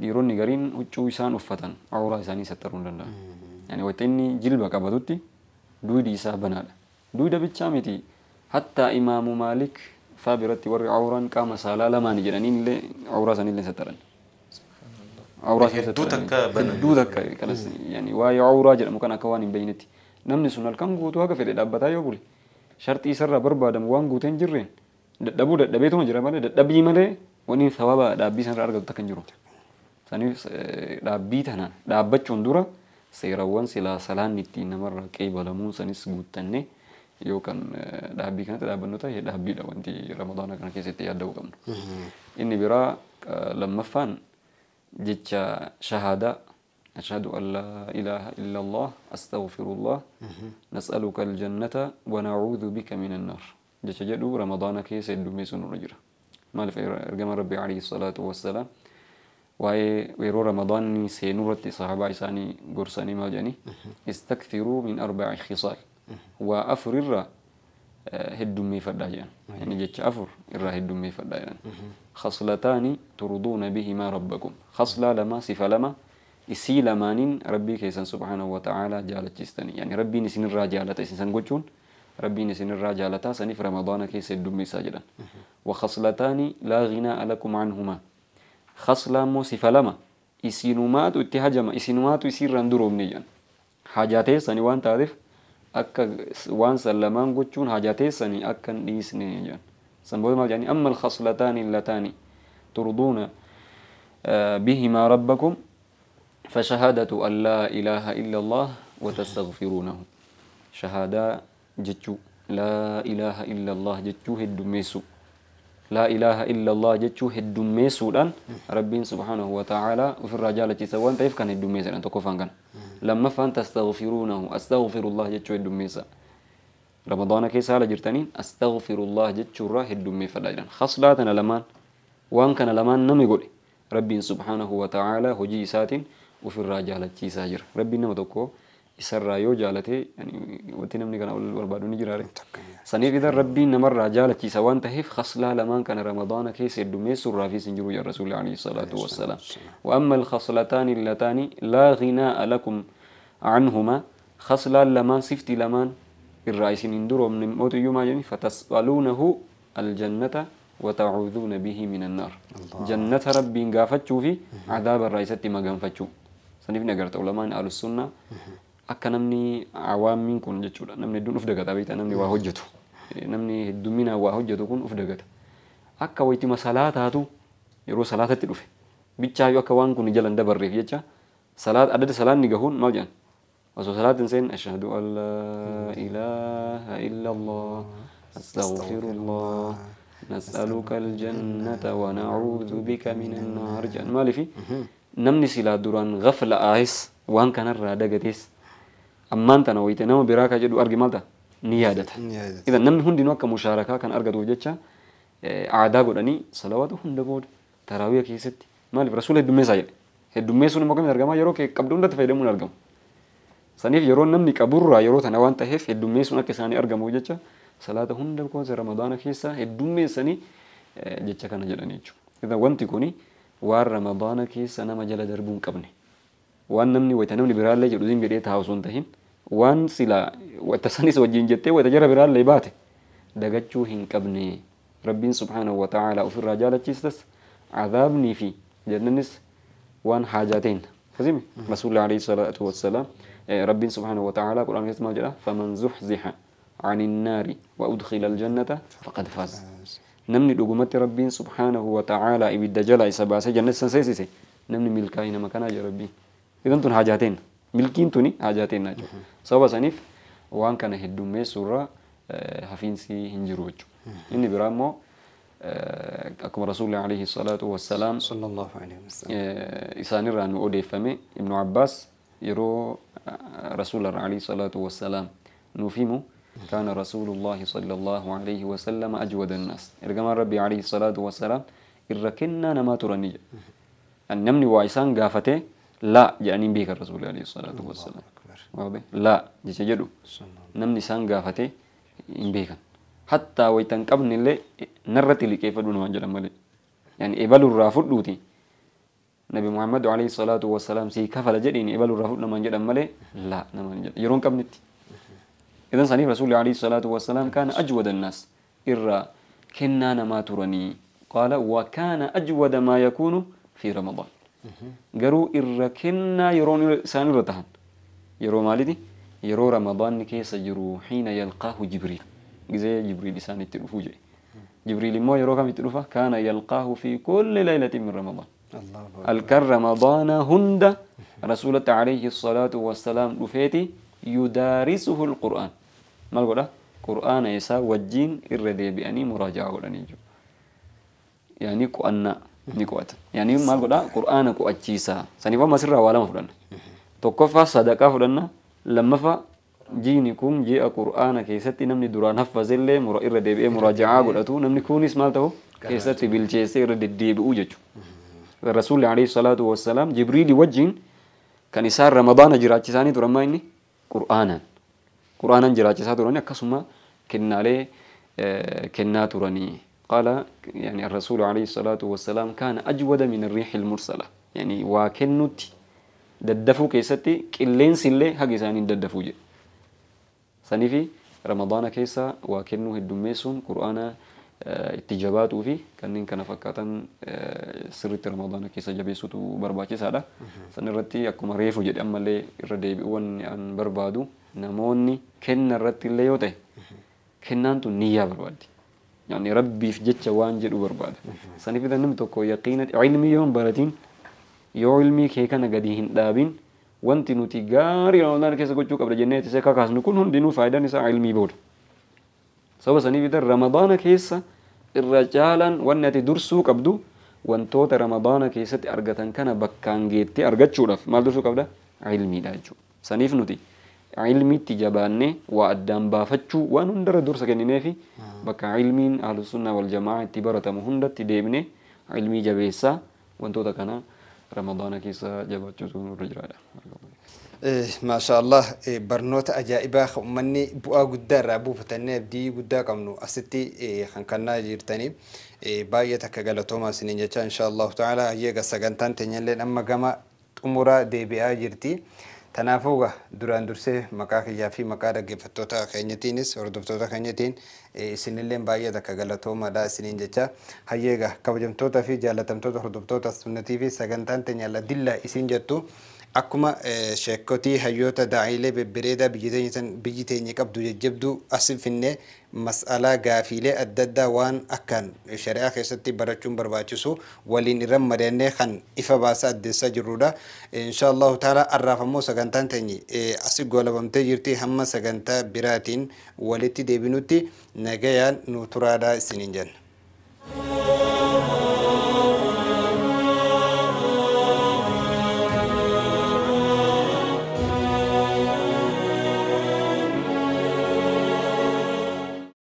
[SPEAKER 2] dhiironni gariin huccuu isaan uffatan awuraa isaanii saxxaruu hin danda'an hmm. yani wata inni jilba qabatutti duudi isaa banaadha duuda bichaa miti hatta imaamu maalik faa biratti warri awuraan qaama saalaa lamaan jedhaniin illee awuraa isaanii illee awraashee duutan ka banan duuta ka kanas yani waa'ee awraa jedhamu kan akka waan hin beeyneti namni sun halkan guutuu haga fedhe dhaabbataa yoo bule sharxii isarraa barbaadamu waan guuteen jirreen dadhabuu dadhabeetuma jira malee dadhabii malee waniin sababa dhaabbii sanarraa argatu takkan jiru saniif dhaabbii tanaan dhaabbachuun dura seerawwan silaa salaan ittiin namarra qeebalamuun sanis guuttannee yookaan dhaabbii kanatti dhaabbannu ta'e dhaabbiidha wanti ramadaana kana keessatti yaada'uu qabnu. Inni biraa lammaffaan ديت شهادة أشهد أن لا إله إلا الله أستغفر الله نسألك الجنة ونعوذ بك من النار ديت جدو رمضان كي سيد ميسون رجرا ما رقم ربي عليه الصلاة والسلام واي ويرو رمضان ني سينورت صحابة إساني قرساني ما جاني استكثروا من أربع خصال وأفرر آه، هدو مي فدا يعني جيتش أفر إرا هدو مي فدا خصلتان ترضون بهما ربكم خصلة لما صفة لما إسي لمانين ربي كيسان سبحانه وتعالى جالت جستني يعني ربي نسين الراجع الراجالة إسان قوتشون ربي نسين الراجع لتا سني في رمضان كيس الدمي ساجدا وخصلتان لا غناء لكم عنهما خصلة مو صفة لما إسينومات اتهاجما إسينومات يسير رندروم منيجا حاجاته سني وان تعرف أكا وان سلمان قوتشون حاجاته سني أكا نيسني سنبوذمال يعني أما الخصلتان اللتان ترضون آه، بهما ربكم فشهادة أن لا إله إلا الله وتستغفرونه شهادة جتشو لا إله إلا الله جتشو ميسو لا إله إلا الله جتشو ميسو لأن ربي سبحانه وتعالى وفي الرجالة سوان تيف كان ميسو لأن تكفان كان لما فان تستغفرونه أستغفر الله جتشو ميسو رمضان كيس هالا جرتنين أستغفر الله جد شورا جتشورا هدومي فلاجران لاتنا لمان وان كان لمان نمي قولي ربي سبحانه وتعالى هو جي ساتين وفي الراجالة تيسا ساجر ربي نما توكو إسر رايو جالتي يعني وتنا من كان أول بربادو نجرار سنيف إذا ربي نمر الراجالة تيسا وان تهيف خصلا لمان كان رمضان كيس هدومي سر في سنجرو يا رسول عليه الصلاة والسلام وأما الخصلتان اللتان لا غناء لكم عنهما خصلا لمان سفتي لمان irraa isin hin duroomne mootiyyumaa jedhanii fatas'aluunahu aljannata وتعوذون به من النار جنة ربي غافتشو في عذاب الرئيسة ما غنفتشو سنف نغرت علماء أهل السنة akka namni awaamiin kun jechuudha namni hedduun uf dagata beekta namni waa hojjetu namni hedduminaan waa hojjetu kun uf dagata akka wayitima salaa taatu yeroo salaatatti dhufe bichaa yoo akka waan kun jalan dabarreef jecha salaat adada salaanni gahuun maal jedhan وصلاة زين أشهد أن لا إله إلا الله أستغفر الله نسألك الجنة ونعوذ بك من النار جن مالي في نمني سلا دوران غفل آيس وان كان الرادقتيس أما أنت نويت نو براك جدو أرجي مالتا نيادة إذا نمني هندي نوك مشاركة كان أرجع وجدتها آه، أعداء قدني صلواته هند بود تراويح كيست مالي رسول الدمية سايل الدمية سون مقام يرجع ما يروك قبل أن تفيدمون أرجعه سنيف يرون نمني كبر يروت أنا وانت هيف الدمية سنا كساني أرجع موجتة صلاة هون ده كون رمضان خيسة الدمية سني جتة كان جلاني شو إذا وانت كوني وار رمضان خيسة أنا ما جل دربون كبني وان نمني ويتنمني برال لي جلوزين بريت هاوسون تهين وان سلا وتسني سو جين جتة ويتجرب برال لي باته دعتشو هين كبني ربي سبحانه وتعالى وفي الرجال تشيستس عذابني في جننس وان حاجاتين فزيمي مسؤول عليه الصلاة والسلام رب سبحانه وتعالى قرآن كيسما جرى فمن زحزح عن النار وأدخل الجنة فقد فاز نمني لقمة ربي سبحانه وتعالى إبدا جلا إسباسي جنة سنسيسي نمني ملكاين مكان ربي إذن تن حاجاتين ملكين تني حاجاتين ناجو سوى سنيف وان كان هدومي سورة هفينسي هنجروج إني برامو أكبر رسول عليه الصلاة والسلام صلى الله عليه وسلم إساني nu odeeffame ابن عباس يرو رسول الله عليه الصلاة والسلام نوفيمو كان رسول الله صلى الله عليه وسلم أجود الناس إرجما ربي عليه الصلاة والسلام إركنا نما ترني النمني وعيسان قافته لا يعني بيك الرسول عليه الصلاة والسلام لا جيش جيجدو نمني سان قافته بيك حتى ويتنقبن اللي نرتي لكيف دون وانجل مالي يعني إبالو الرافض دوتي نبي محمد عليه الصلاة والسلام سي كفل جدين إبل الرفوت نمان جدا ملي لا نمان جدا يرون كم نتي إذن صنيف رسول عليه الصلاة والسلام كان أجود الناس إرى كنا نما ترني قال وكان أجود ما يكون في رمضان قروا إرى كنا يرون سانو رتهن يرون مالدي يرو رمضان كيس يرو حين يلقاه جبريل جزي جبريل سانت رفوجي جبريل ما يرو كم كان يلقاه في كل ليلة من رمضان الكرم بانا هند رسول عليه الصلاة والسلام لفيتي يدارسه القرآن ما القرآن قرآن يسا وجين الردي بأني يعني مراجعة ولنيجو يعني كأن نقوات يعني, يعني ما القرآن قرآن كأجيسا سنفا ما سر والا مفرنا توقف صدقة فرنا لما فا جينكم جاء قرآن كيستي نمني دوران حفظ اللي مرا الردي بأي مراجعة قلتو نمني كونيس مالتو كيستي بالجيسي الردي بأوججو الرسول عليه الصلاة والسلام جبريل وجين كان يسار رمضان جراتشساني درما إني قرآنا قرآنا جراتشسا دراني كسمة كنا لي كنا تراني قال يعني الرسول عليه الصلاة والسلام كان أجود من الريح المرسلة يعني واكنت ددفو كيستي كلين سلي حق ساني ددفو جي سنفي رمضان كيسا واكنو هدوميسون قرآنا itti jabaatuu fi kanneen kana fakkaatan sirriitti ramadaana keessa jabeessutu barbaachisaadha. San irratti akkuma reefu jedhe ammallee irra deebi'uwan an barbaadu namoonni kenna irratti illee yoo ta'e kennaan tun niyyaa barbaaddi. يعني ربي في جتة وان جدو برباد سنف إذا نم تكو يقينة علمي يوم براتين يو علمي كي كان قديهن دابين وانت نوتي غاري رمضان كيسا قد قبل جنة تسا كاكاس نكون هن دينو فايدة نسا علمي بود سوى سنف إذا رمضان كيسا الرجالا والنتي درسو قبدو wantoota ramadaana keessatti argatan kana bakkaan geettee argachuudhaaf maal dursuu qabda ilmiidha jechuudha saniif nuti ilmiitti jabaannee waa addaan baafachuu waan hundarra dursa kenninee fi bakka ilmiin ahlusunnaa wal jamaa itti baratamu hundatti deemnee ilmii jabeessaa wantoota kana ramadaana keessa jabaachuutu nurra jiraadha.
[SPEAKER 1] ما شاء الله برنوت أجائبة أمني بوا قدا رابو فتنة بدي قدا قمنو أستي خنكنا جيرتني باية كجلا توماس نيجا إن شاء الله تعالى أيها سجنتان تنجلين أما جما أمورا دي بيا جيرتي tanaafuuga duraan dursee maqaa kiyyaa fi maqaa dhaggeeffattoota keenyatiinis hordoftoota keenyatiin isinillee baay'ee takka galatoomadha isiniin jecha hayyeega kabajamtoota fi jaalatamtoota hordoftoota sunnatii fi sagantaan teenya dilla isin jettu akkuma eh, sheekotii hayyoota daa'ilee bebbereedaa biyyi teenya qabdu jajjabduu as finnee mas'alaa gaafiilee adda waan akkaan shari'aa keessatti barachuun barbaachisu waliin irra madaannee kan ifa baasaa addeessaa jirrudha. Inshaallahu taala arraafammoo sagantaan teenye eh, asi golabamtee jirti hamma sagantaa biraatiin walitti deebinutti nagayaan nu turaadhaa isiniin jenna.